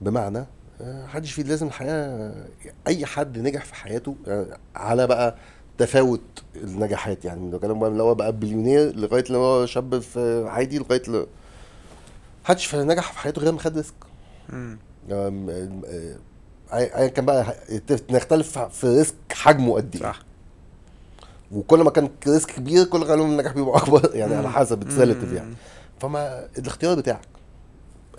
بمعنى محدش فيه لازم الحقيقه اي حد نجح في حياته يعني على بقى تفاوت النجاحات يعني من الكلام بقى من هو بقى بليونير لغايه لما هو شاب في عادي لغايه ل... محدش نجح في حياته غير ما خد ريسك يعني، آه، آه، ايا كان بقى نختلف في ريسك حجمه قد ايه صح وكل ما كان ريسك كبير كل ما النجاح بيبقى اكبر يعني على حسب السيلتيف يعني فما الاختيار بتاعك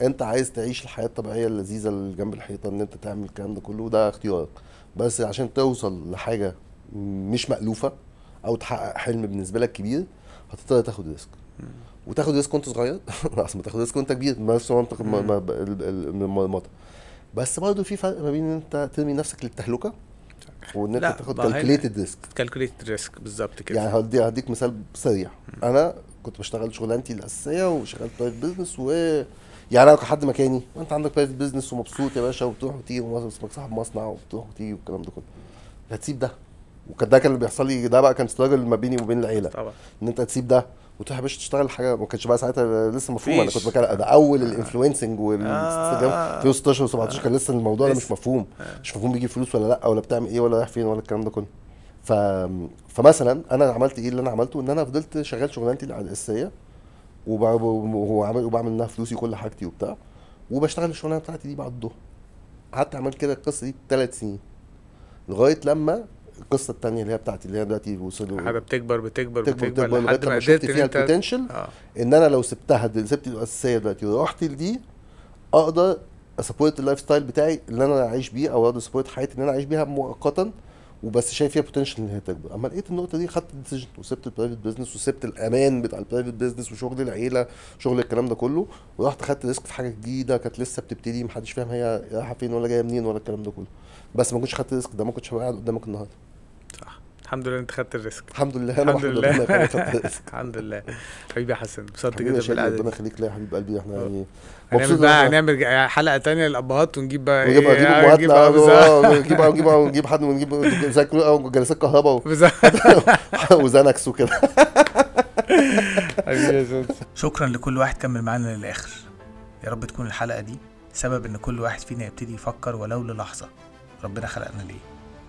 انت عايز تعيش الحياه الطبيعيه اللذيذه اللي جنب الحيطه ان انت تعمل الكلام ده كله ده اختيارك بس عشان توصل لحاجه مش مالوفه او تحقق حلم بالنسبه لك كبير هتضطر تاخد ريسك وتاخد ريسك وانت صغير اصل ما تاخد ريسك وانت كبير نفس منطق المرمطه بس برضه في فرق ما بين ان انت ترمي نفسك للتهلكه وان انت تاخد كالكوليتد ريسك كالكوليتد ريسك بالظبط كده يعني هدي هديك مثال سريع انا كنت بشتغل شغلانتي الاساسيه وشغال برايفت بزنس و يعني انا كحد مكاني وانت عندك برايفت بيزنس ومبسوط يا باشا وبتروح وتيجي واسمك صاحب مصنع وبتروح وتيجي والكلام ده كله هتسيب ده وكان ده كان اللي بيحصل لي ده بقى كان استراجل ما بيني وبين العيله طبعا ان انت تسيب ده وتروح يا باشا تشتغل حاجه ما كانش بقى ساعتها لسه مفهوم انا كنت بكلم ده اول آه. الانفلونسنج والانستجرام آه. في 16 و17 كان لسه الموضوع ده مش مفهوم آه. مش مفهوم بيجي فلوس ولا لا ولا بتعمل ايه ولا رايح فين ولا الكلام ده كله ف... فمثلا انا عملت ايه اللي انا عملته ان انا فضلت شغال شغلانتي الاساسيه وبعمل وبعمل منها فلوسي وكل حاجتي وبتاع وبشتغل الشغلانه بتاعتي دي بعد الظهر قعدت عملت كده القصه دي ثلاث سنين لغايه لما القصه الثانيه اللي هي بتاعتي اللي هي دلوقتي وصلوا حاجه بتكبر بتكبر بتكبر, بتكبر لحد ما شفت فيها البوتنشال آه. ان انا لو سبتها سبت الاساسيه دلوقتي ورحت لدي اقدر اسبورت اللايف ستايل بتاعي اللي انا عايش بيه او اقدر اسبورت حياتي اللي انا عايش بيها مؤقتا وبس شايف فيها بوتنشال ان هي تكبر اما لقيت النقطه دي خدت ديسيجن وسبت البرايفت بزنس وسبت الامان بتاع البرايفت بزنس وشغل العيله شغل الكلام ده كله ورحت خدت ريسك في حاجه جديده كانت لسه بتبتدي محدش فاهم هي رايحه فين ولا جايه منين ولا الكلام ده كله بس ما كنتش خدت ريسك ده ما كنتش قاعد قدامك النهارده الحمد لله انت خدت الريسك الحمد لله الحمد لله الحمد لله حبيبي يا حسن انبسطت جدا بالقعده ربنا يخليك ليه يا حبيب قلبي احنا آه. يعني هنعمل بقى هنعمل حلقه ثانيه للابهات ونجيب بقى ونجيب ايه نجيب امهاتنا آه، آه، ونجيب ونجيب ونجيب حد ونجيب جلسات كهرباء وزنكس وكده شكرا لكل واحد كمل معانا للاخر يا رب تكون الحلقه دي سبب ان كل واحد فينا يبتدي يفكر ولو للحظه ربنا خلقنا ليه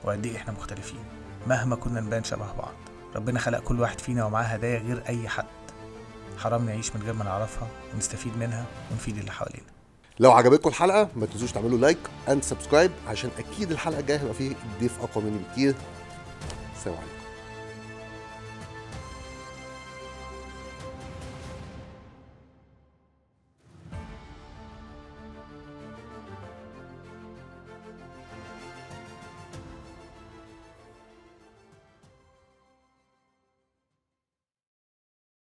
وقد ايه احنا مختلفين مهما كنا نبان شبه بعض ربنا خلق كل واحد فينا ومعاه هدايا غير أي حد حرام نعيش من غير ما نعرفها ونستفيد منها ونفيد اللي حوالينا لو عجبتكم الحلقه ما تنسوش تعملوا لايك اند سبسكرايب عشان اكيد الحلقه الجايه هيبقى فيه ضيف اقوى مني بكتير سلام عليكم